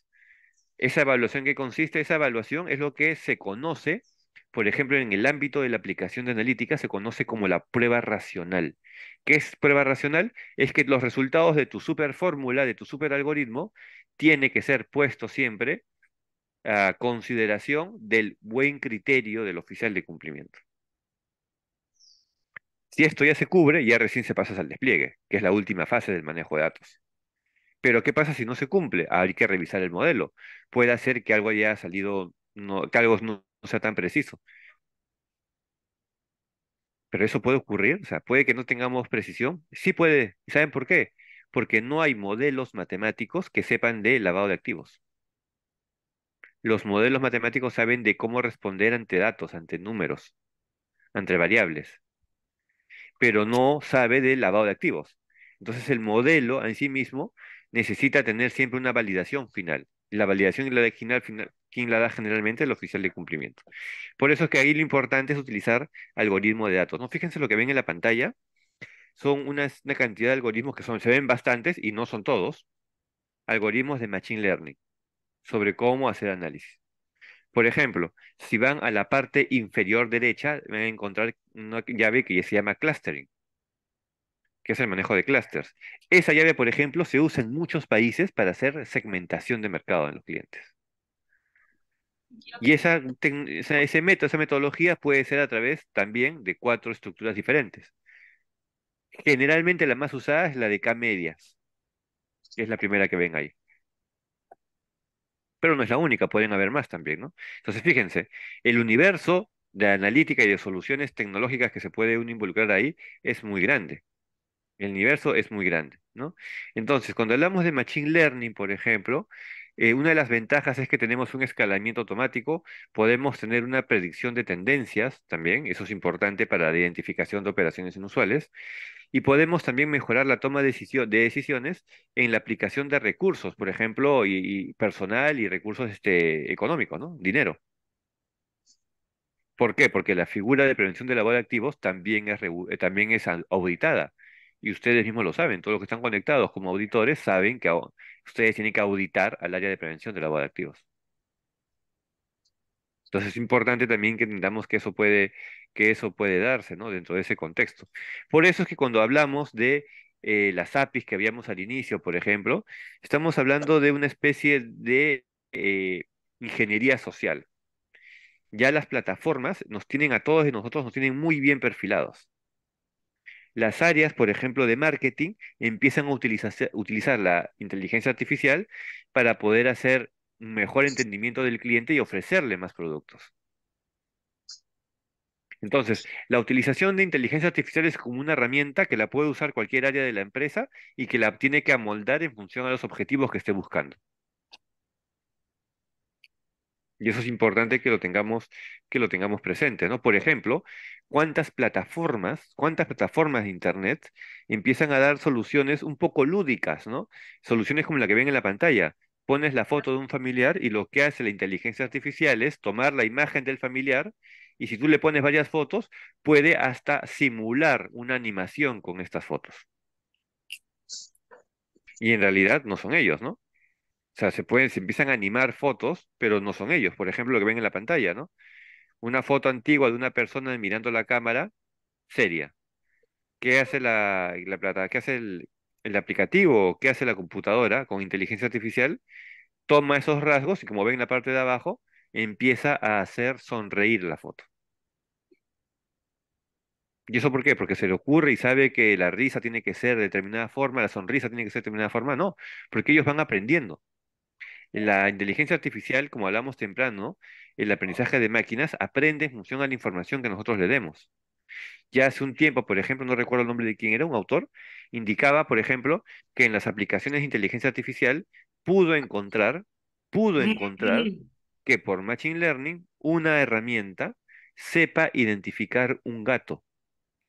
Esa evaluación que consiste, esa evaluación es lo que se conoce por ejemplo, en el ámbito de la aplicación de analítica se conoce como la prueba racional. ¿Qué es prueba racional? Es que los resultados de tu superfórmula, de tu superalgoritmo, tiene que ser puesto siempre a consideración del buen criterio del oficial de cumplimiento. Si esto ya se cubre, ya recién se pasa al despliegue, que es la última fase del manejo de datos. Pero ¿qué pasa si no se cumple? hay que revisar el modelo. Puede ser que algo haya salido, no, que algo no sea tan preciso. Pero eso puede ocurrir, o sea, puede que no tengamos precisión. Sí puede. ¿Y saben por qué? Porque no hay modelos matemáticos que sepan de lavado de activos. Los modelos matemáticos saben de cómo responder ante datos, ante números, ante variables, pero no sabe de lavado de activos. Entonces el modelo en sí mismo necesita tener siempre una validación final. La validación y la final final quien la da generalmente? El oficial de cumplimiento. Por eso es que ahí lo importante es utilizar algoritmos de datos. ¿no? Fíjense lo que ven en la pantalla. Son una, cantidad de algoritmos que son, se ven bastantes y no son todos. Algoritmos de Machine Learning sobre cómo hacer análisis. Por ejemplo, si van a la parte inferior derecha, van a encontrar una llave que se llama clustering, que es el manejo de clusters. Esa llave, por ejemplo, se usa en muchos países para hacer segmentación de mercado en los clientes. Y esa, ese método, esa metodología puede ser a través también de cuatro estructuras diferentes. Generalmente la más usada es la de K-medias, que es la primera que ven ahí. Pero no es la única, pueden haber más también, ¿no? Entonces, fíjense, el universo de analítica y de soluciones tecnológicas que se puede involucrar ahí es muy grande. El universo es muy grande, ¿no? Entonces, cuando hablamos de Machine Learning, por ejemplo, eh, una de las ventajas es que tenemos un escalamiento automático, podemos tener una predicción de tendencias también, eso es importante para la identificación de operaciones inusuales, y podemos también mejorar la toma de, decisiones en la aplicación de recursos, por ejemplo, y, personal y recursos este, económicos, ¿no? Dinero. ¿Por qué? Porque la figura de prevención de lavado de activos también eh, también es auditada y ustedes mismos lo saben, todos los que están conectados como auditores saben que ustedes tienen que auditar al área de prevención de lavado de activos. Entonces es importante también que entendamos que eso puede, que eso puede darse ¿no? dentro de ese contexto. Por eso es que cuando hablamos de eh, las APIs que habíamos al inicio, por ejemplo, estamos hablando de una especie de eh, ingeniería social. Ya las plataformas nos tienen a todos y nosotros nos tienen muy bien perfilados las áreas, por ejemplo, de marketing empiezan a utilizar, utilizar la inteligencia artificial para poder hacer un mejor entendimiento del cliente y ofrecerle más productos. Entonces, la utilización de inteligencia artificial es como una herramienta que la puede usar cualquier área de la empresa y que la tiene que amoldar en función a los objetivos que esté buscando. Y eso es importante que lo tengamos, que lo tengamos presente, ¿no? Por ejemplo, cuántas plataformas, cuántas plataformas de Internet empiezan a dar soluciones un poco lúdicas, ¿no? Soluciones como la que ven en la pantalla. Pones la foto de un familiar y lo que hace la inteligencia artificial es tomar la imagen del familiar y si tú le pones varias fotos, puede hasta simular una animación con estas fotos. Y en realidad no son ellos, ¿no? O sea, se empiezan a animar fotos, pero no son ellos. Por ejemplo, lo que ven en la pantalla, ¿no? Una foto antigua de una persona mirando la cámara, seria. ¿Qué hace la, plata? ¿Qué hace el, el aplicativo? ¿Qué hace la computadora con inteligencia artificial? Toma esos rasgos y como ven en la parte de abajo, empieza a hacer sonreír la foto. ¿Y eso por qué? Porque se le ocurre y sabe que la risa tiene que ser de determinada forma, la sonrisa tiene que ser de determinada forma. No, porque ellos van aprendiendo la inteligencia artificial, como hablamos temprano, el aprendizaje de máquinas aprende en función a la información que nosotros le demos. Ya hace un tiempo, por ejemplo, no recuerdo el nombre de quién era, un autor, indicaba, por ejemplo, que en las aplicaciones de inteligencia artificial pudo encontrar, pudo encontrar que por Machine Learning una herramienta sepa identificar un gato,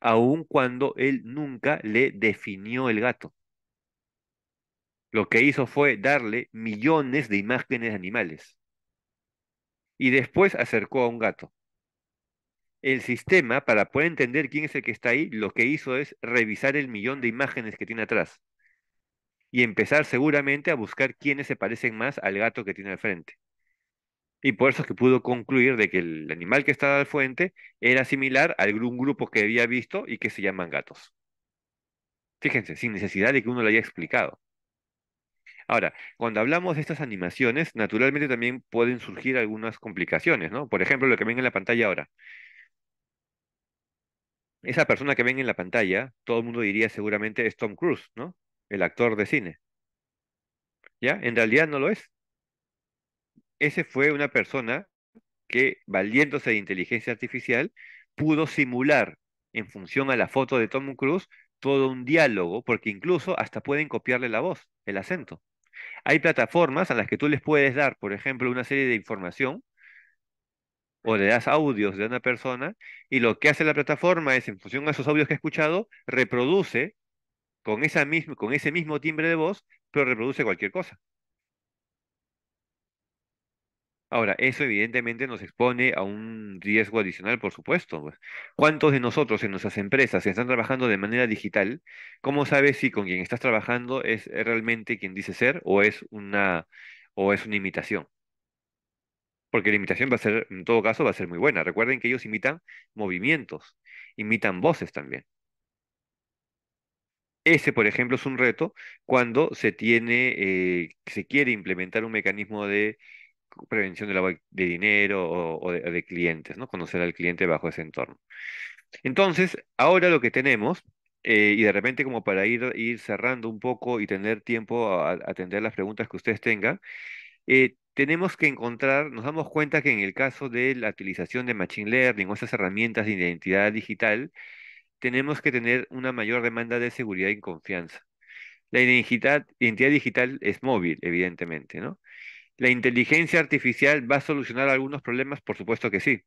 aun cuando él nunca le definió el gato. Lo que hizo fue darle millones de imágenes de animales. Y después acercó a un gato. El sistema, para poder entender quién es el que está ahí, lo que hizo es revisar el millón de imágenes que tiene atrás. Y empezar seguramente a buscar quiénes se parecen más al gato que tiene al frente. Y por eso es que pudo concluir de que el animal que estaba al frente era similar a algún grupo que había visto y que se llaman gatos. Fíjense, sin necesidad de que uno lo haya explicado. Ahora, cuando hablamos de estas animaciones, naturalmente también pueden surgir algunas complicaciones, ¿no? Por ejemplo, lo que ven en la pantalla ahora. Esa persona que ven en la pantalla, todo el mundo diría seguramente es Tom Cruise, ¿no? El actor de cine. ¿Ya? En realidad no lo es. Ese fue una persona que, valiéndose de inteligencia artificial, pudo simular en función a la foto de Tom Cruise todo un diálogo, porque incluso hasta pueden copiarle la voz, el acento. Hay plataformas a las que tú les puedes dar, por ejemplo, una serie de información o le das audios de una persona y lo que hace la plataforma es, en función a esos audios que ha escuchado, reproduce con, esa con ese mismo timbre de voz, pero reproduce cualquier cosa. Ahora, eso evidentemente nos expone a un riesgo adicional, por supuesto. ¿Cuántos de nosotros en nuestras empresas están trabajando de manera digital? ¿Cómo sabes si con quien estás trabajando es realmente quien dice ser o es una, o es una imitación? Porque la imitación va a ser, en todo caso, va a ser muy buena. Recuerden que ellos imitan movimientos, imitan voces también. Ese, por ejemplo, es un reto cuando se tiene, eh, se quiere implementar un mecanismo de prevención de lavado de dinero o, de, clientes, ¿no? Conocer al cliente bajo ese entorno. Entonces, ahora lo que tenemos, eh, y de repente como para ir, ir cerrando un poco y tener tiempo a, atender las preguntas que ustedes tengan, eh, tenemos que encontrar, nos damos cuenta que en el caso de la utilización de Machine Learning o esas herramientas de identidad digital, tenemos que tener una mayor demanda de seguridad y confianza. La identidad digital es móvil, evidentemente, ¿no? ¿La inteligencia artificial va a solucionar algunos problemas? Por supuesto que sí.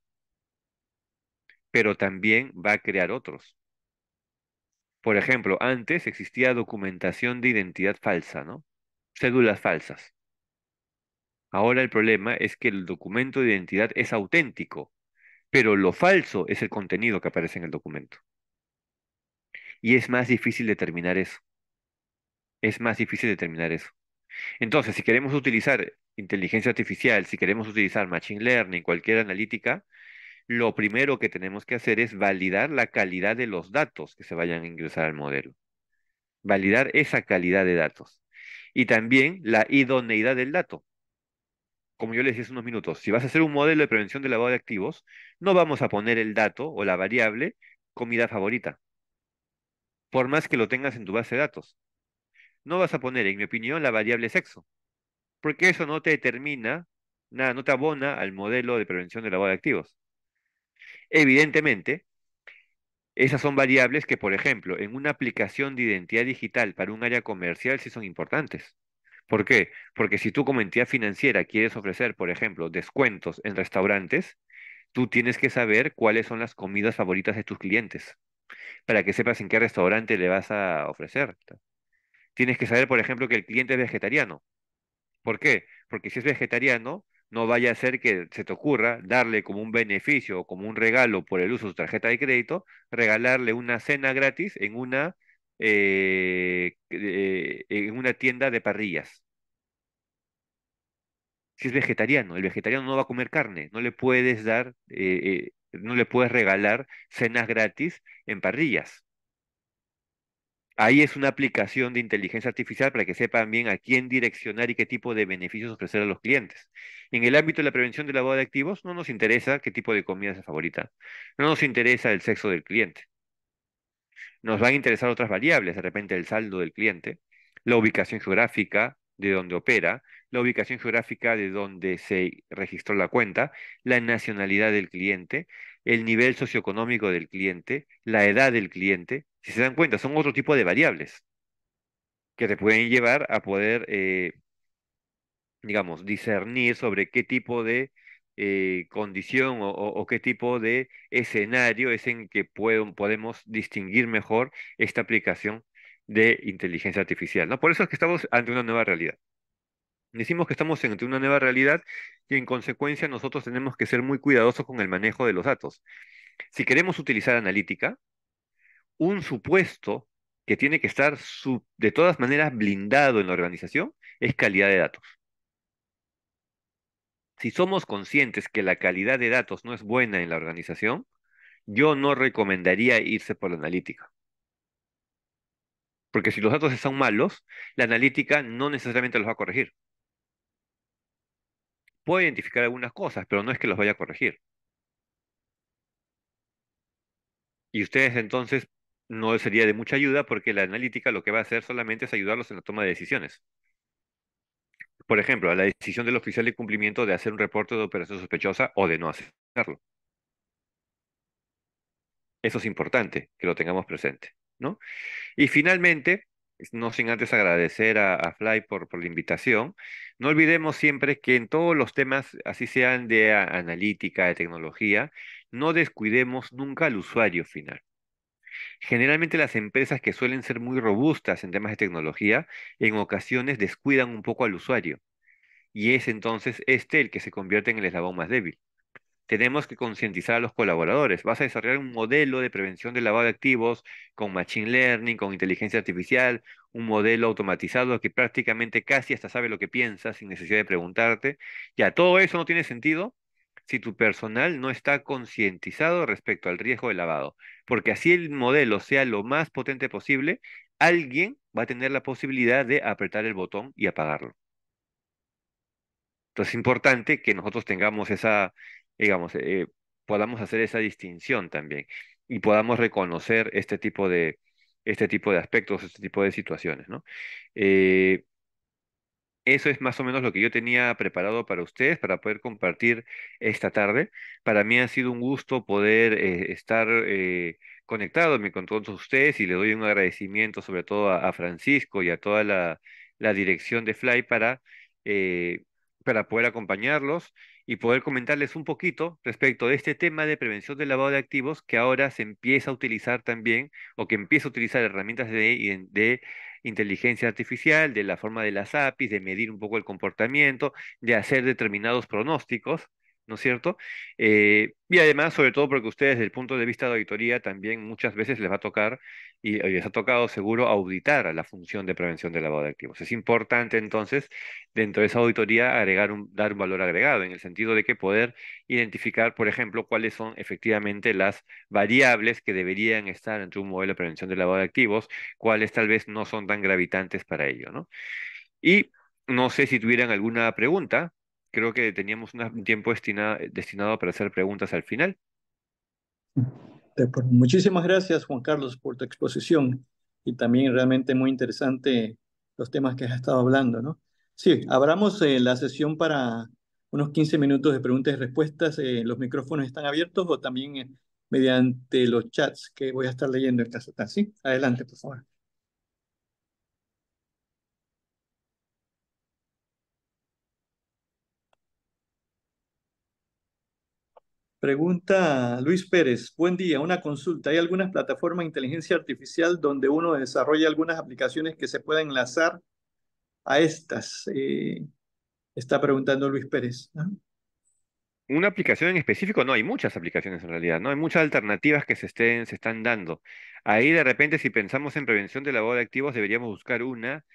Pero también va a crear otros. Por ejemplo, antes existía documentación de identidad falsa, ¿no? Cédulas falsas. Ahora el problema es que el documento de identidad es auténtico, pero lo falso es el contenido que aparece en el documento. Y es más difícil determinar eso. Es más difícil determinar eso. Entonces, si queremos utilizar inteligencia artificial, si queremos utilizar machine learning, cualquier analítica, lo primero que tenemos que hacer es validar la calidad de los datos que se vayan a ingresar al modelo. Validar esa calidad de datos. Y también la idoneidad del dato. Como yo les decía hace unos minutos, si vas a hacer un modelo de prevención de lavado de activos, no vamos a poner el dato o la variable comida favorita. Por más que lo tengas en tu base de datos. No vas a poner, en mi opinión, la variable sexo porque eso no te determina, nada, no te abona al modelo de prevención de lavado de activos. Evidentemente, esas son variables que, por ejemplo, en una aplicación de identidad digital para un área comercial sí son importantes. ¿Por qué? Porque si tú como entidad financiera quieres ofrecer, por ejemplo, descuentos en restaurantes, tú tienes que saber cuáles son las comidas favoritas de tus clientes para que sepas en qué restaurante le vas a ofrecer. Tienes que saber, por ejemplo, que el cliente es vegetariano ¿Por qué? Porque si es vegetariano, no vaya a ser que se te ocurra darle como un beneficio o como un regalo por el uso de su tarjeta de crédito, regalarle una cena gratis en una, eh, eh, en una tienda de parrillas. Si es vegetariano, el vegetariano no va a comer carne, no le puedes dar, eh, no le puedes regalar cenas gratis en parrillas. Ahí es una aplicación de inteligencia artificial para que sepan bien a quién direccionar y qué tipo de beneficios ofrecer a los clientes. En el ámbito de la prevención del lavado de activos, no nos interesa qué tipo de comida se favorita, no nos interesa el sexo del cliente. Nos van a interesar otras variables, de repente el saldo del cliente, la ubicación geográfica de donde opera, la ubicación geográfica de donde se registró la cuenta, la nacionalidad del cliente, el nivel socioeconómico del cliente, la edad del cliente, si se dan cuenta, son otro tipo de variables que te pueden llevar a poder, eh, digamos, discernir sobre qué tipo de eh, condición o, qué tipo de escenario es en que podemos distinguir mejor esta aplicación de inteligencia artificial. ¿no? Por eso es que estamos ante una nueva realidad. Decimos que estamos ante una nueva realidad y en consecuencia nosotros tenemos que ser muy cuidadosos con el manejo de los datos. Si queremos utilizar analítica, un supuesto que tiene que estar de todas maneras blindado en la organización es calidad de datos. Si somos conscientes que la calidad de datos no es buena en la organización, yo no recomendaría irse por la analítica. Porque si los datos están malos, la analítica no necesariamente los va a corregir. Puede identificar algunas cosas, pero no es que los vaya a corregir. Y ustedes entonces no sería de mucha ayuda porque la analítica lo que va a hacer solamente es ayudarlos en la toma de decisiones. Por ejemplo, la decisión del oficial de cumplimiento de hacer un reporte de operación sospechosa o de no hacerlo. Eso es importante que lo tengamos presente, ¿no? Y finalmente, no sin antes agradecer a, Fly por, por, la invitación, no olvidemos siempre que en todos los temas, así sean de analítica, de tecnología, no descuidemos nunca al usuario final. Generalmente las empresas que suelen ser muy robustas en temas de tecnología, en ocasiones descuidan un poco al usuario. Y es entonces este el que se convierte en el eslabón más débil. Tenemos que concientizar a los colaboradores. Vas a desarrollar un modelo de prevención del lavado de activos con Machine Learning, con inteligencia artificial, un modelo automatizado que prácticamente casi hasta sabe lo que piensas sin necesidad de preguntarte. Ya, todo eso no tiene sentido si tu personal no está concientizado respecto al riesgo de lavado. Porque así el modelo sea lo más potente posible, alguien va a tener la posibilidad de apretar el botón y apagarlo. Entonces es importante que nosotros tengamos esa, digamos, eh, podamos hacer esa distinción también y podamos reconocer este tipo de, este tipo de aspectos, este tipo de situaciones, ¿no? Eh, eso es más o menos lo que yo tenía preparado para ustedes, para poder compartir esta tarde. Para mí ha sido un gusto poder eh, estar eh, conectado con todos ustedes y le doy un agradecimiento sobre todo a, Francisco y a toda la, dirección de Fly para, eh, para poder acompañarlos y poder comentarles un poquito respecto de este tema de prevención del lavado de activos que ahora se empieza a utilizar también o que empieza a utilizar herramientas de inteligencia artificial, de la forma de las APIs, de medir un poco el comportamiento, de hacer determinados pronósticos ¿no es cierto? Eh, y además, sobre todo porque ustedes, desde el punto de vista de auditoría, también muchas veces les va a tocar, y les ha tocado seguro, auditar a la función de prevención del lavado de activos. Es importante entonces, dentro de esa auditoría, agregar dar un valor agregado, en el sentido de que poder identificar, por ejemplo, cuáles son efectivamente las variables que deberían estar entre un modelo de prevención del lavado de activos, cuáles tal vez no son tan gravitantes para ello, ¿no? Y no sé si tuvieran alguna pregunta creo que teníamos un tiempo destinado para hacer preguntas al final. Muchísimas gracias, Juan Carlos, por tu exposición y también realmente muy interesante los temas que has estado hablando, ¿no? Sí, abramos eh, la sesión para unos 15 minutos de preguntas y respuestas. Eh, los micrófonos están abiertos o también eh, mediante los chats que voy a estar leyendo en de ¿sí? Adelante, por favor. Pregunta Luis Pérez, buen día, una consulta. ¿Hay algunas plataformas de inteligencia artificial donde uno desarrolla algunas aplicaciones que se puedan enlazar a estas? Eh, está preguntando Luis Pérez. Una aplicación en específico, no, hay muchas aplicaciones en realidad, ¿no? Hay muchas alternativas que se, estén, se están dando. Ahí de repente, si pensamos en prevención de lavado de activos, deberíamos buscar una,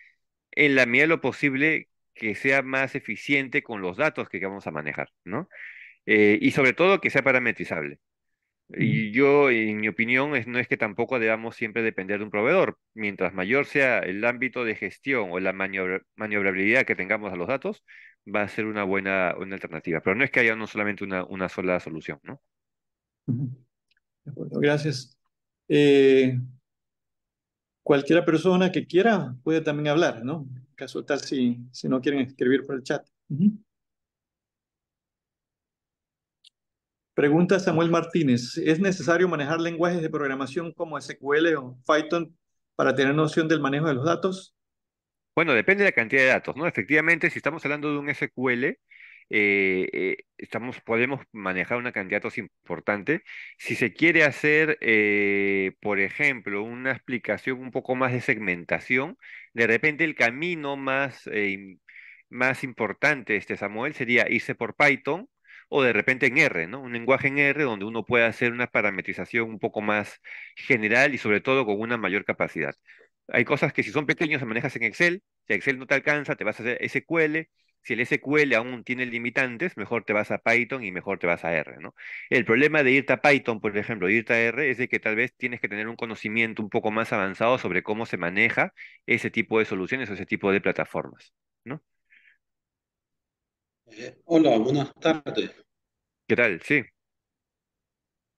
en la medida de lo posible, que sea más eficiente con los datos que vamos a manejar, ¿no? Eh, y sobre todo que sea parametrizable. Y yo, en mi opinión, es, no es que tampoco debamos siempre depender de un proveedor. Mientras mayor sea el ámbito de gestión o la maniobrabilidad que tengamos a los datos, va a ser una buena una alternativa. Pero no es que haya no solamente una, una sola solución, ¿no? De acuerdo, gracias. Eh, cualquiera persona que quiera puede también hablar, ¿no? En caso tal, si, si no quieren escribir por el chat. Pregunta Samuel Martínez, ¿es necesario manejar lenguajes de programación como SQL o Python para tener noción del manejo de los datos? Bueno, depende de la cantidad de datos, ¿no? Efectivamente, si estamos hablando de un SQL, eh, eh, estamos, podemos manejar una cantidad de datos importante. Si se quiere hacer, eh, por ejemplo, una explicación un poco más de segmentación, de repente el camino más, más importante, este Samuel, sería irse por Python o de repente en R, ¿no? Un lenguaje en R donde uno puede hacer una parametrización un poco más general y sobre todo con una mayor capacidad. Hay cosas que si son pequeños se manejan en Excel, si Excel no te alcanza, te vas a hacer SQL, si el SQL aún tiene limitantes, mejor te vas a Python y mejor te vas a R, ¿no? El problema de irte a Python, por ejemplo, de irte a R, es de que tal vez tienes que tener un conocimiento un poco más avanzado sobre cómo se maneja ese tipo de soluciones o ese tipo de plataformas, ¿no? hola, buenas tardes. ¿Qué tal? Sí.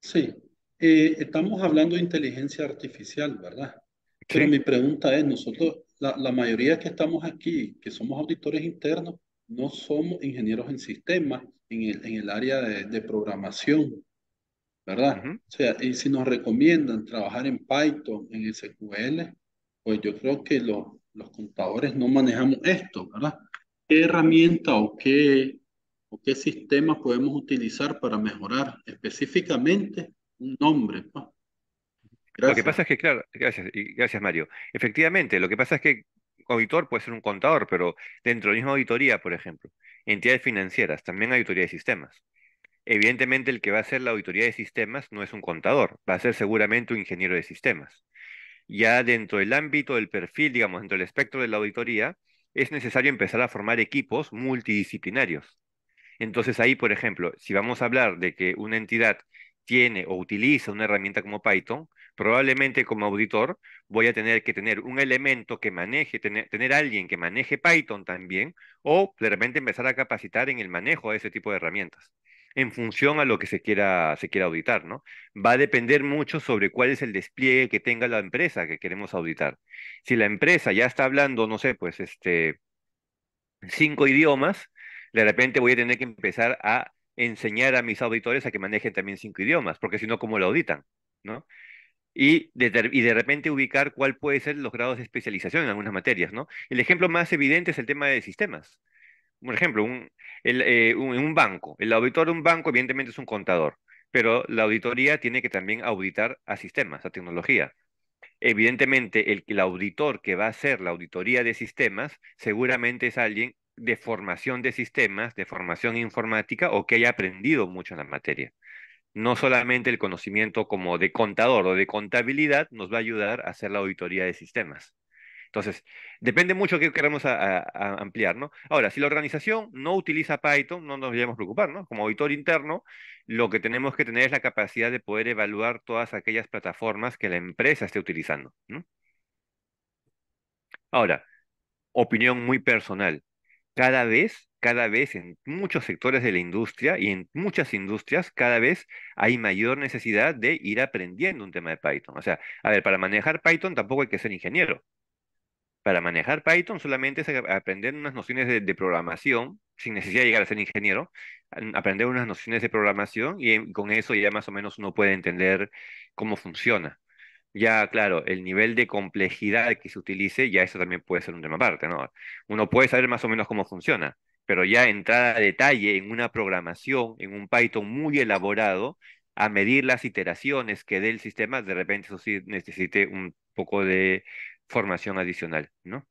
Sí, eh, estamos hablando de inteligencia artificial, ¿verdad? Pero mi pregunta es, nosotros, la, mayoría que estamos aquí, que somos auditores internos, no somos ingenieros en sistemas, en el, área de, programación, ¿verdad? O sea, y si nos recomiendan trabajar en Python, en SQL, pues yo creo que los contadores no manejamos esto, ¿verdad? qué herramienta o qué, o qué sistema podemos utilizar para mejorar específicamente un nombre. Pues? Lo que pasa es que, claro, gracias, gracias Mario. Efectivamente, lo que pasa es que auditor puede ser un contador, pero dentro de la misma auditoría, por ejemplo, entidades financieras, también auditoría de sistemas. Evidentemente, el que va a hacer la auditoría de sistemas no es un contador, va a ser seguramente un ingeniero de sistemas. Ya dentro del ámbito del perfil, digamos, dentro del espectro de la auditoría, es necesario empezar a formar equipos multidisciplinarios. Entonces ahí, por ejemplo, si vamos a hablar de que una entidad tiene o utiliza una herramienta como Python, probablemente como auditor voy a tener que tener un elemento que maneje, tener, alguien que maneje Python también, o de repente empezar a capacitar en el manejo de ese tipo de herramientas en función a lo que se quiera, se quiera auditar, ¿no? Va a depender mucho sobre cuál es el despliegue que tenga la empresa que queremos auditar. Si la empresa ya está hablando, no sé, pues este, cinco idiomas, de repente voy a tener que empezar a enseñar a mis auditores a que manejen también cinco idiomas, porque si no, ¿cómo lo auditan? ¿No? Y de, repente ubicar cuál puede ser los grados de especialización en algunas materias, ¿no? El ejemplo más evidente es el tema de sistemas. Por ejemplo, un, el, eh, un, banco. El auditor de un banco, evidentemente, es un contador, pero la auditoría tiene que también auditar a sistemas, a tecnología. Evidentemente, el, el auditor que va a hacer la auditoría de sistemas seguramente es alguien de formación de sistemas, de formación informática o que haya aprendido mucho en la materia. No solamente el conocimiento como de contador o de contabilidad nos va a ayudar a hacer la auditoría de sistemas. Entonces, depende mucho qué queramos ampliar, ¿no? Ahora, si la organización no utiliza Python, no nos debemos preocupar, ¿no? Como auditor interno, lo que tenemos que tener es la capacidad de poder evaluar todas aquellas plataformas que la empresa esté utilizando, ¿no? Ahora, opinión muy personal. Cada vez, cada vez en muchos sectores de la industria y en muchas industrias, cada vez hay mayor necesidad de ir aprendiendo un tema de Python. O sea, a ver, para manejar Python tampoco hay que ser ingeniero para manejar Python solamente es aprender unas nociones de, programación, sin necesidad de llegar a ser ingeniero, aprender unas nociones de programación y con eso ya más o menos uno puede entender cómo funciona. Ya, claro, el nivel de complejidad que se utilice, ya eso también puede ser un tema aparte, ¿no? Uno puede saber más o menos cómo funciona, pero ya entrar a detalle en una programación, en un Python muy elaborado, a medir las iteraciones que dé el sistema, de repente eso sí necesite un poco de formación adicional, ¿no?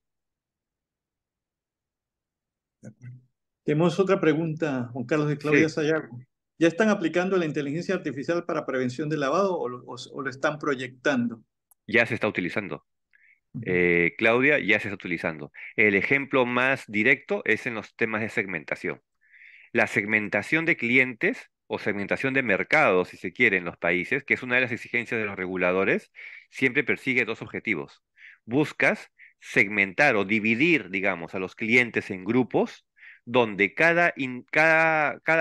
Tenemos otra pregunta, Juan Carlos, de Claudia Sayago. ¿Ya están aplicando la inteligencia artificial para prevención del lavado o lo, están proyectando? Ya se está utilizando. Eh, Claudia, ya se está utilizando. El ejemplo más directo es en los temas de segmentación. La segmentación de clientes o segmentación de mercado, si se quiere, en los países, que es una de las exigencias de los reguladores, siempre persigue dos objetivos buscas segmentar o dividir, digamos, a los clientes en grupos donde cada,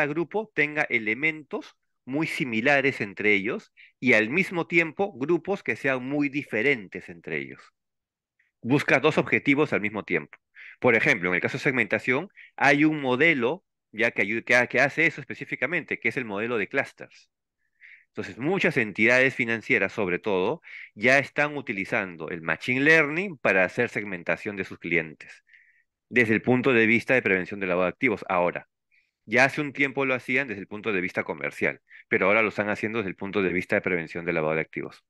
grupo tenga elementos muy similares entre ellos y al mismo tiempo grupos que sean muy diferentes entre ellos. Buscas dos objetivos al mismo tiempo. Por ejemplo, en el caso de segmentación, hay un modelo ya que hace eso específicamente, que es el modelo de clusters. Entonces, muchas entidades financieras, sobre todo, ya están utilizando el Machine Learning para hacer segmentación de sus clientes, desde el punto de vista de prevención de lavado de activos. Ahora, ya hace un tiempo lo hacían desde el punto de vista comercial, pero ahora lo están haciendo desde el punto de vista de prevención de lavado de activos.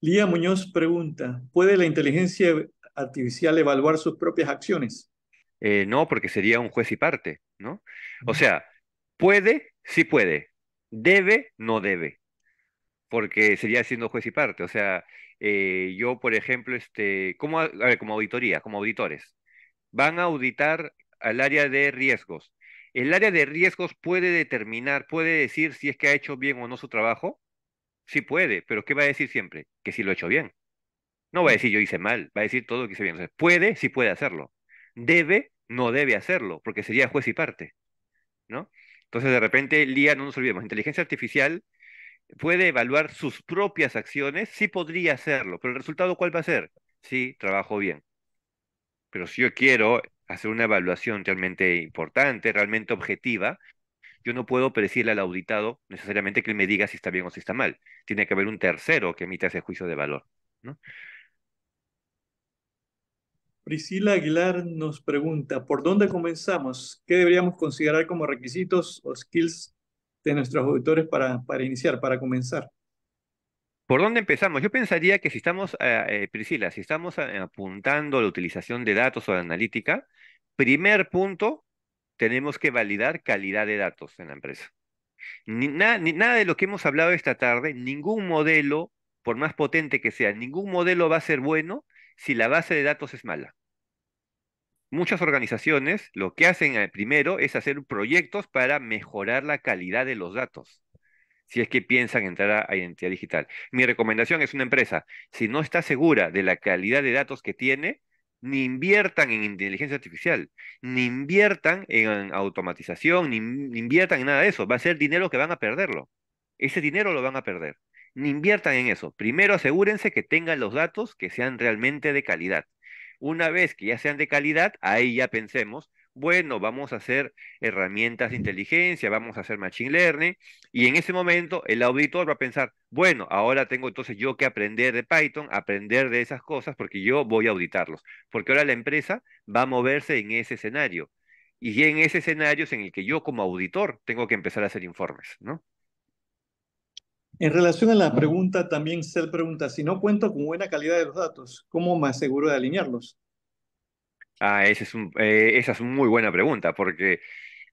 Lía Muñoz pregunta, ¿puede la inteligencia artificial evaluar sus propias acciones? Eh, no, porque sería un juez y parte, ¿no? O sea, Puede, sí puede. Debe, no debe. Porque sería siendo juez y parte. O sea, eh, yo, por ejemplo, este, como, auditoría, como auditores, van a auditar al área de riesgos. ¿El área de riesgos puede determinar, puede decir si es que ha hecho bien o no su trabajo? Sí puede, pero ¿qué va a decir siempre? Que sí lo ha hecho bien. No va a decir yo hice mal, va a decir todo lo que hice bien. puede, sí puede hacerlo. Debe, no debe hacerlo, porque sería juez y parte. ¿no? Entonces, de repente, Lía, no nos olvidemos, inteligencia artificial puede evaluar sus propias acciones, sí podría hacerlo, pero el resultado, ¿cuál va a ser? Sí, trabajo bien. Pero si yo quiero hacer una evaluación realmente importante, realmente objetiva, yo no puedo decirle al auditado necesariamente que me diga si está bien o si está mal. Tiene que haber un tercero que emita ese juicio de valor. ¿no? Priscila Aguilar nos pregunta, ¿por dónde comenzamos? ¿Qué deberíamos considerar como requisitos o skills de nuestros auditores para, para iniciar, para comenzar? ¿Por dónde empezamos? Yo pensaría que si estamos, eh, eh, Priscila, si estamos eh, apuntando a la utilización de datos o analítica, primer punto, tenemos que validar calidad de datos en la empresa. ni, nada de lo que hemos hablado esta tarde, ningún modelo, por más potente que sea, ningún modelo va a ser bueno si la base de datos es mala muchas organizaciones lo que hacen eh, primero es hacer proyectos para mejorar la calidad de los datos, si es que piensan entrar a identidad digital. Mi recomendación es una empresa, si no está segura de la calidad de datos que tiene, ni inviertan en inteligencia artificial, ni inviertan en automatización, ni, inviertan en nada de eso. Va a ser dinero que van a perderlo. Ese dinero lo van a perder. Ni inviertan en eso. Primero asegúrense que tengan los datos que sean realmente de calidad. Una vez que ya sean de calidad, ahí ya pensemos, bueno, vamos a hacer herramientas de inteligencia, vamos a hacer machine learning, y en ese momento el auditor va a pensar, bueno, ahora tengo entonces yo que aprender de Python, aprender de esas cosas, porque yo voy a auditarlos, porque ahora la empresa va a moverse en ese escenario. Y en ese escenario es en el que yo como auditor tengo que empezar a hacer informes, ¿no? En relación a la pregunta, también Cell pregunta, si no cuento con buena calidad de los datos, ¿cómo me aseguro de alinearlos? Ah, ese es un, eh, esa es una muy buena pregunta, porque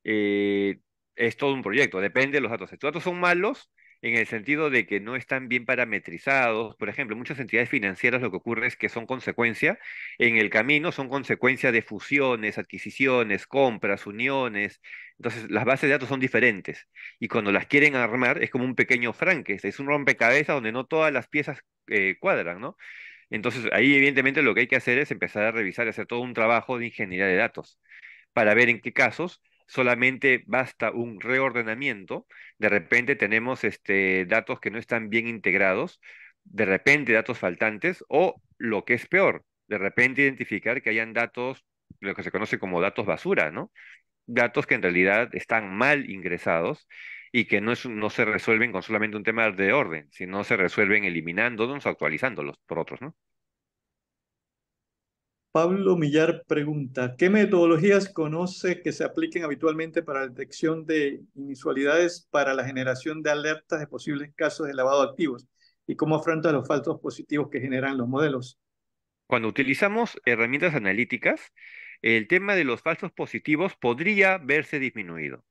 eh, es todo un proyecto, depende de los datos. Si datos son malos, en el sentido de que no están bien parametrizados. Por ejemplo, muchas entidades financieras lo que ocurre es que son consecuencia, en el camino son consecuencia de fusiones, adquisiciones, compras, uniones. Entonces, las bases de datos son diferentes. Y cuando las quieren armar, es como un pequeño franque, es un rompecabezas donde no todas las piezas eh, cuadran, ¿no? Entonces, ahí evidentemente lo que hay que hacer es empezar a revisar, hacer todo un trabajo de ingeniería de datos para ver en qué casos solamente basta un reordenamiento, de repente tenemos este, datos que no están bien integrados, de repente datos faltantes o lo que es peor, de repente identificar que hayan datos, lo que se conoce como datos basura, ¿no? Datos que en realidad están mal ingresados y que no, no se resuelven con solamente un tema de orden, sino se resuelven eliminándolos, actualizándolos por otros, ¿no? Pablo Millar pregunta, ¿qué metodologías conoce que se apliquen habitualmente para la detección de inusualidades para la generación de alertas de posibles casos de lavado de activos? ¿Y cómo afronta los falsos positivos que generan los modelos? Cuando utilizamos herramientas analíticas, el tema de los falsos positivos podría verse disminuido.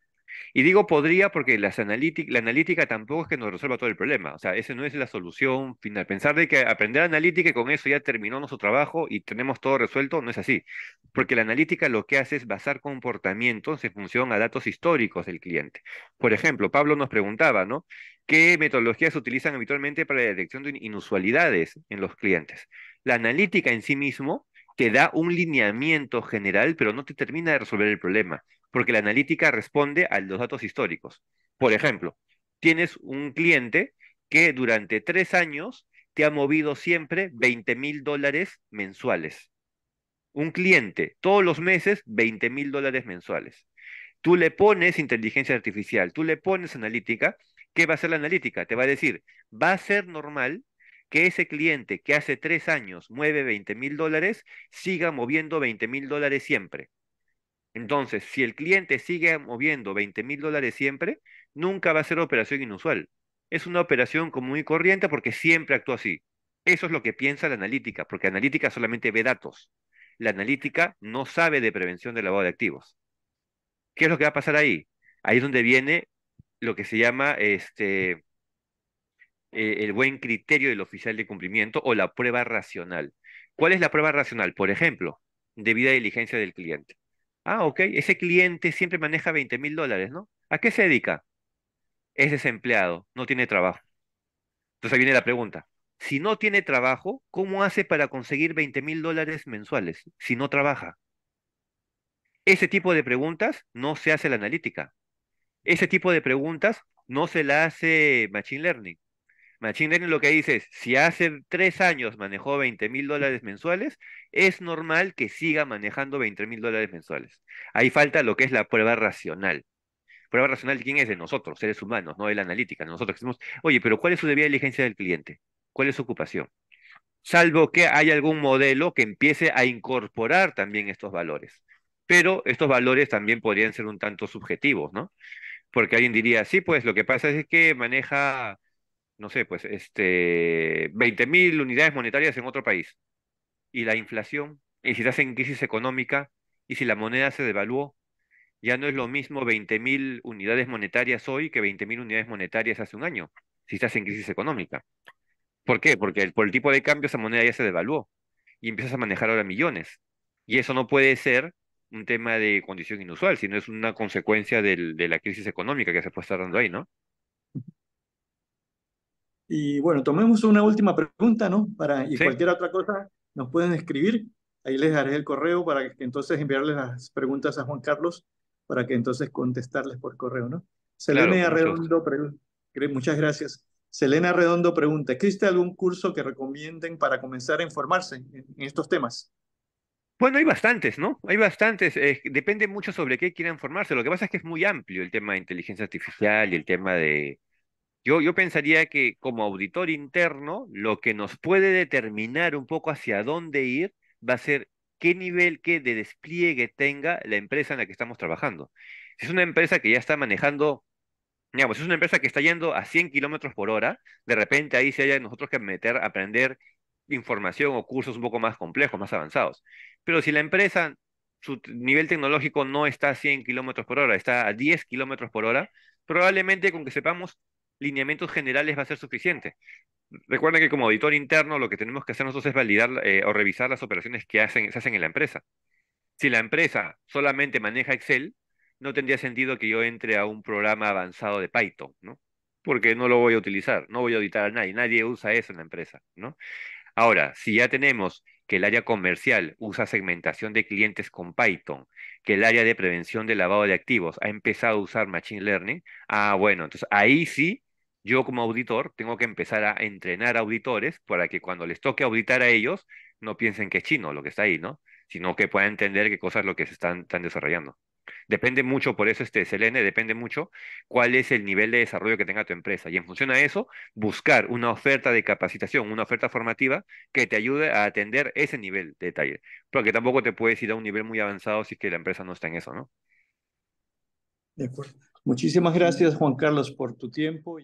Y digo podría porque la analítica tampoco es que nos resuelva todo el problema. O sea, esa no es la solución final. Pensar de que aprender analítica y con eso ya terminó nuestro trabajo y tenemos todo resuelto, no es así. Porque la analítica lo que hace es basar comportamientos en función a datos históricos del cliente. Por ejemplo, Pablo nos preguntaba, ¿no? ¿Qué metodologías se utilizan habitualmente para la detección de inusualidades en los clientes? La analítica en sí mismo te da un lineamiento general, pero no te termina de resolver el problema porque la analítica responde a los datos históricos. Por ejemplo, tienes un cliente que durante tres años te ha movido siempre 20 mil dólares mensuales. Un cliente, todos los meses, 20 mil dólares mensuales. Tú le pones inteligencia artificial, tú le pones analítica. ¿Qué va a hacer la analítica? Te va a decir, va a ser normal que ese cliente que hace tres años mueve 20 mil dólares siga moviendo 20 mil dólares siempre. Entonces, si el cliente sigue moviendo 20 mil dólares siempre, nunca va a ser operación inusual. Es una operación común y corriente porque siempre actúa así. Eso es lo que piensa la analítica, porque la analítica solamente ve datos. La analítica no sabe de prevención de lavado de activos. ¿Qué es lo que va a pasar ahí? Ahí es donde viene lo que se llama este, eh, el buen criterio del oficial de cumplimiento o la prueba racional. ¿Cuál es la prueba racional? Por ejemplo, debida diligencia del cliente. Ah, ok, ese cliente siempre maneja 20 mil dólares, ¿no? ¿A qué se dedica? Es desempleado, no tiene trabajo. Entonces viene la pregunta. Si no tiene trabajo, ¿cómo hace para conseguir 20 mil dólares mensuales si no trabaja? Ese tipo de preguntas no se hace la analítica. Ese tipo de preguntas no se la hace Machine Learning. Machine Learning lo que dice es, si hace tres años manejó 20 mil dólares mensuales, es normal que siga manejando 20 mil dólares mensuales. Ahí falta lo que es la prueba racional. Prueba racional, ¿quién es? De nosotros, seres humanos, no de la analítica. Nosotros decimos, oye, pero ¿cuál es su debida diligencia del cliente? ¿Cuál es su ocupación? Salvo que haya algún modelo que empiece a incorporar también estos valores. Pero estos valores también podrían ser un tanto subjetivos, ¿no? Porque alguien diría, sí, pues lo que pasa es que maneja no sé, pues, este, 20 mil unidades monetarias en otro país, y la inflación, y si estás en crisis económica, y si la moneda se devaluó, ya no es lo mismo mil unidades monetarias hoy que mil unidades monetarias hace un año, si estás en crisis económica. ¿Por qué? Porque por el tipo de cambio esa moneda ya se devaluó y empiezas a manejar ahora millones. Y eso no puede ser un tema de condición inusual, sino es una consecuencia de la crisis económica que se puede estar dando ahí, ¿no? Y bueno, tomemos una última pregunta, ¿no? Para, y cualquier otra cosa nos pueden escribir. Ahí les daré el correo para que entonces enviarles las preguntas a Juan Carlos para que entonces contestarles por correo, ¿no? Selena Redondo Redondo, muchas gracias. Selena Redondo pregunta, ¿existe algún curso que recomienden para comenzar a informarse en, estos temas? Bueno, hay bastantes, ¿no? Hay bastantes. Eh, depende mucho sobre qué quieran formarse. Lo que pasa es que es muy amplio el tema de inteligencia artificial y el tema de, yo, yo pensaría que como auditor interno, lo que nos puede determinar un poco hacia dónde ir va a ser qué nivel de despliegue tenga la empresa en la que estamos trabajando. Si es una empresa que ya está manejando, digamos, si es una empresa que está yendo a 100 kilómetros por hora, de repente ahí se haya nosotros que meter, aprender información o cursos un poco más complejos, más avanzados. Pero si la empresa, su nivel tecnológico no está a 100 kilómetros por hora, está a 10 kilómetros por hora, probablemente con que sepamos lineamientos generales va a ser suficiente. Recuerden que como auditor interno lo que tenemos que hacer nosotros es validar eh, o revisar las operaciones que hacen, se hacen en la empresa. Si la empresa solamente maneja Excel, no tendría sentido que yo entre a un programa avanzado de Python, ¿no? Porque no lo voy a utilizar, no voy a auditar a nadie, nadie usa eso en la empresa, ¿no? Ahora, si ya tenemos que el área comercial usa segmentación de clientes con Python, que el área de prevención de lavado de activos ha empezado a usar Machine Learning, ah, bueno, entonces ahí sí yo como auditor tengo que empezar a entrenar auditores para que cuando les toque auditar a ellos no piensen que es chino lo que está ahí, ¿no? Sino que puedan entender qué cosas es lo que se están, desarrollando. Depende mucho, por eso este CLN depende mucho cuál es el nivel de desarrollo que tenga tu empresa. Y en función a eso, buscar una oferta de capacitación, una oferta formativa que te ayude a atender ese nivel de detalle. Porque tampoco te puedes ir a un nivel muy avanzado si es que la empresa no está en eso, ¿no? De acuerdo. Muchísimas gracias, Juan Carlos, por tu tiempo.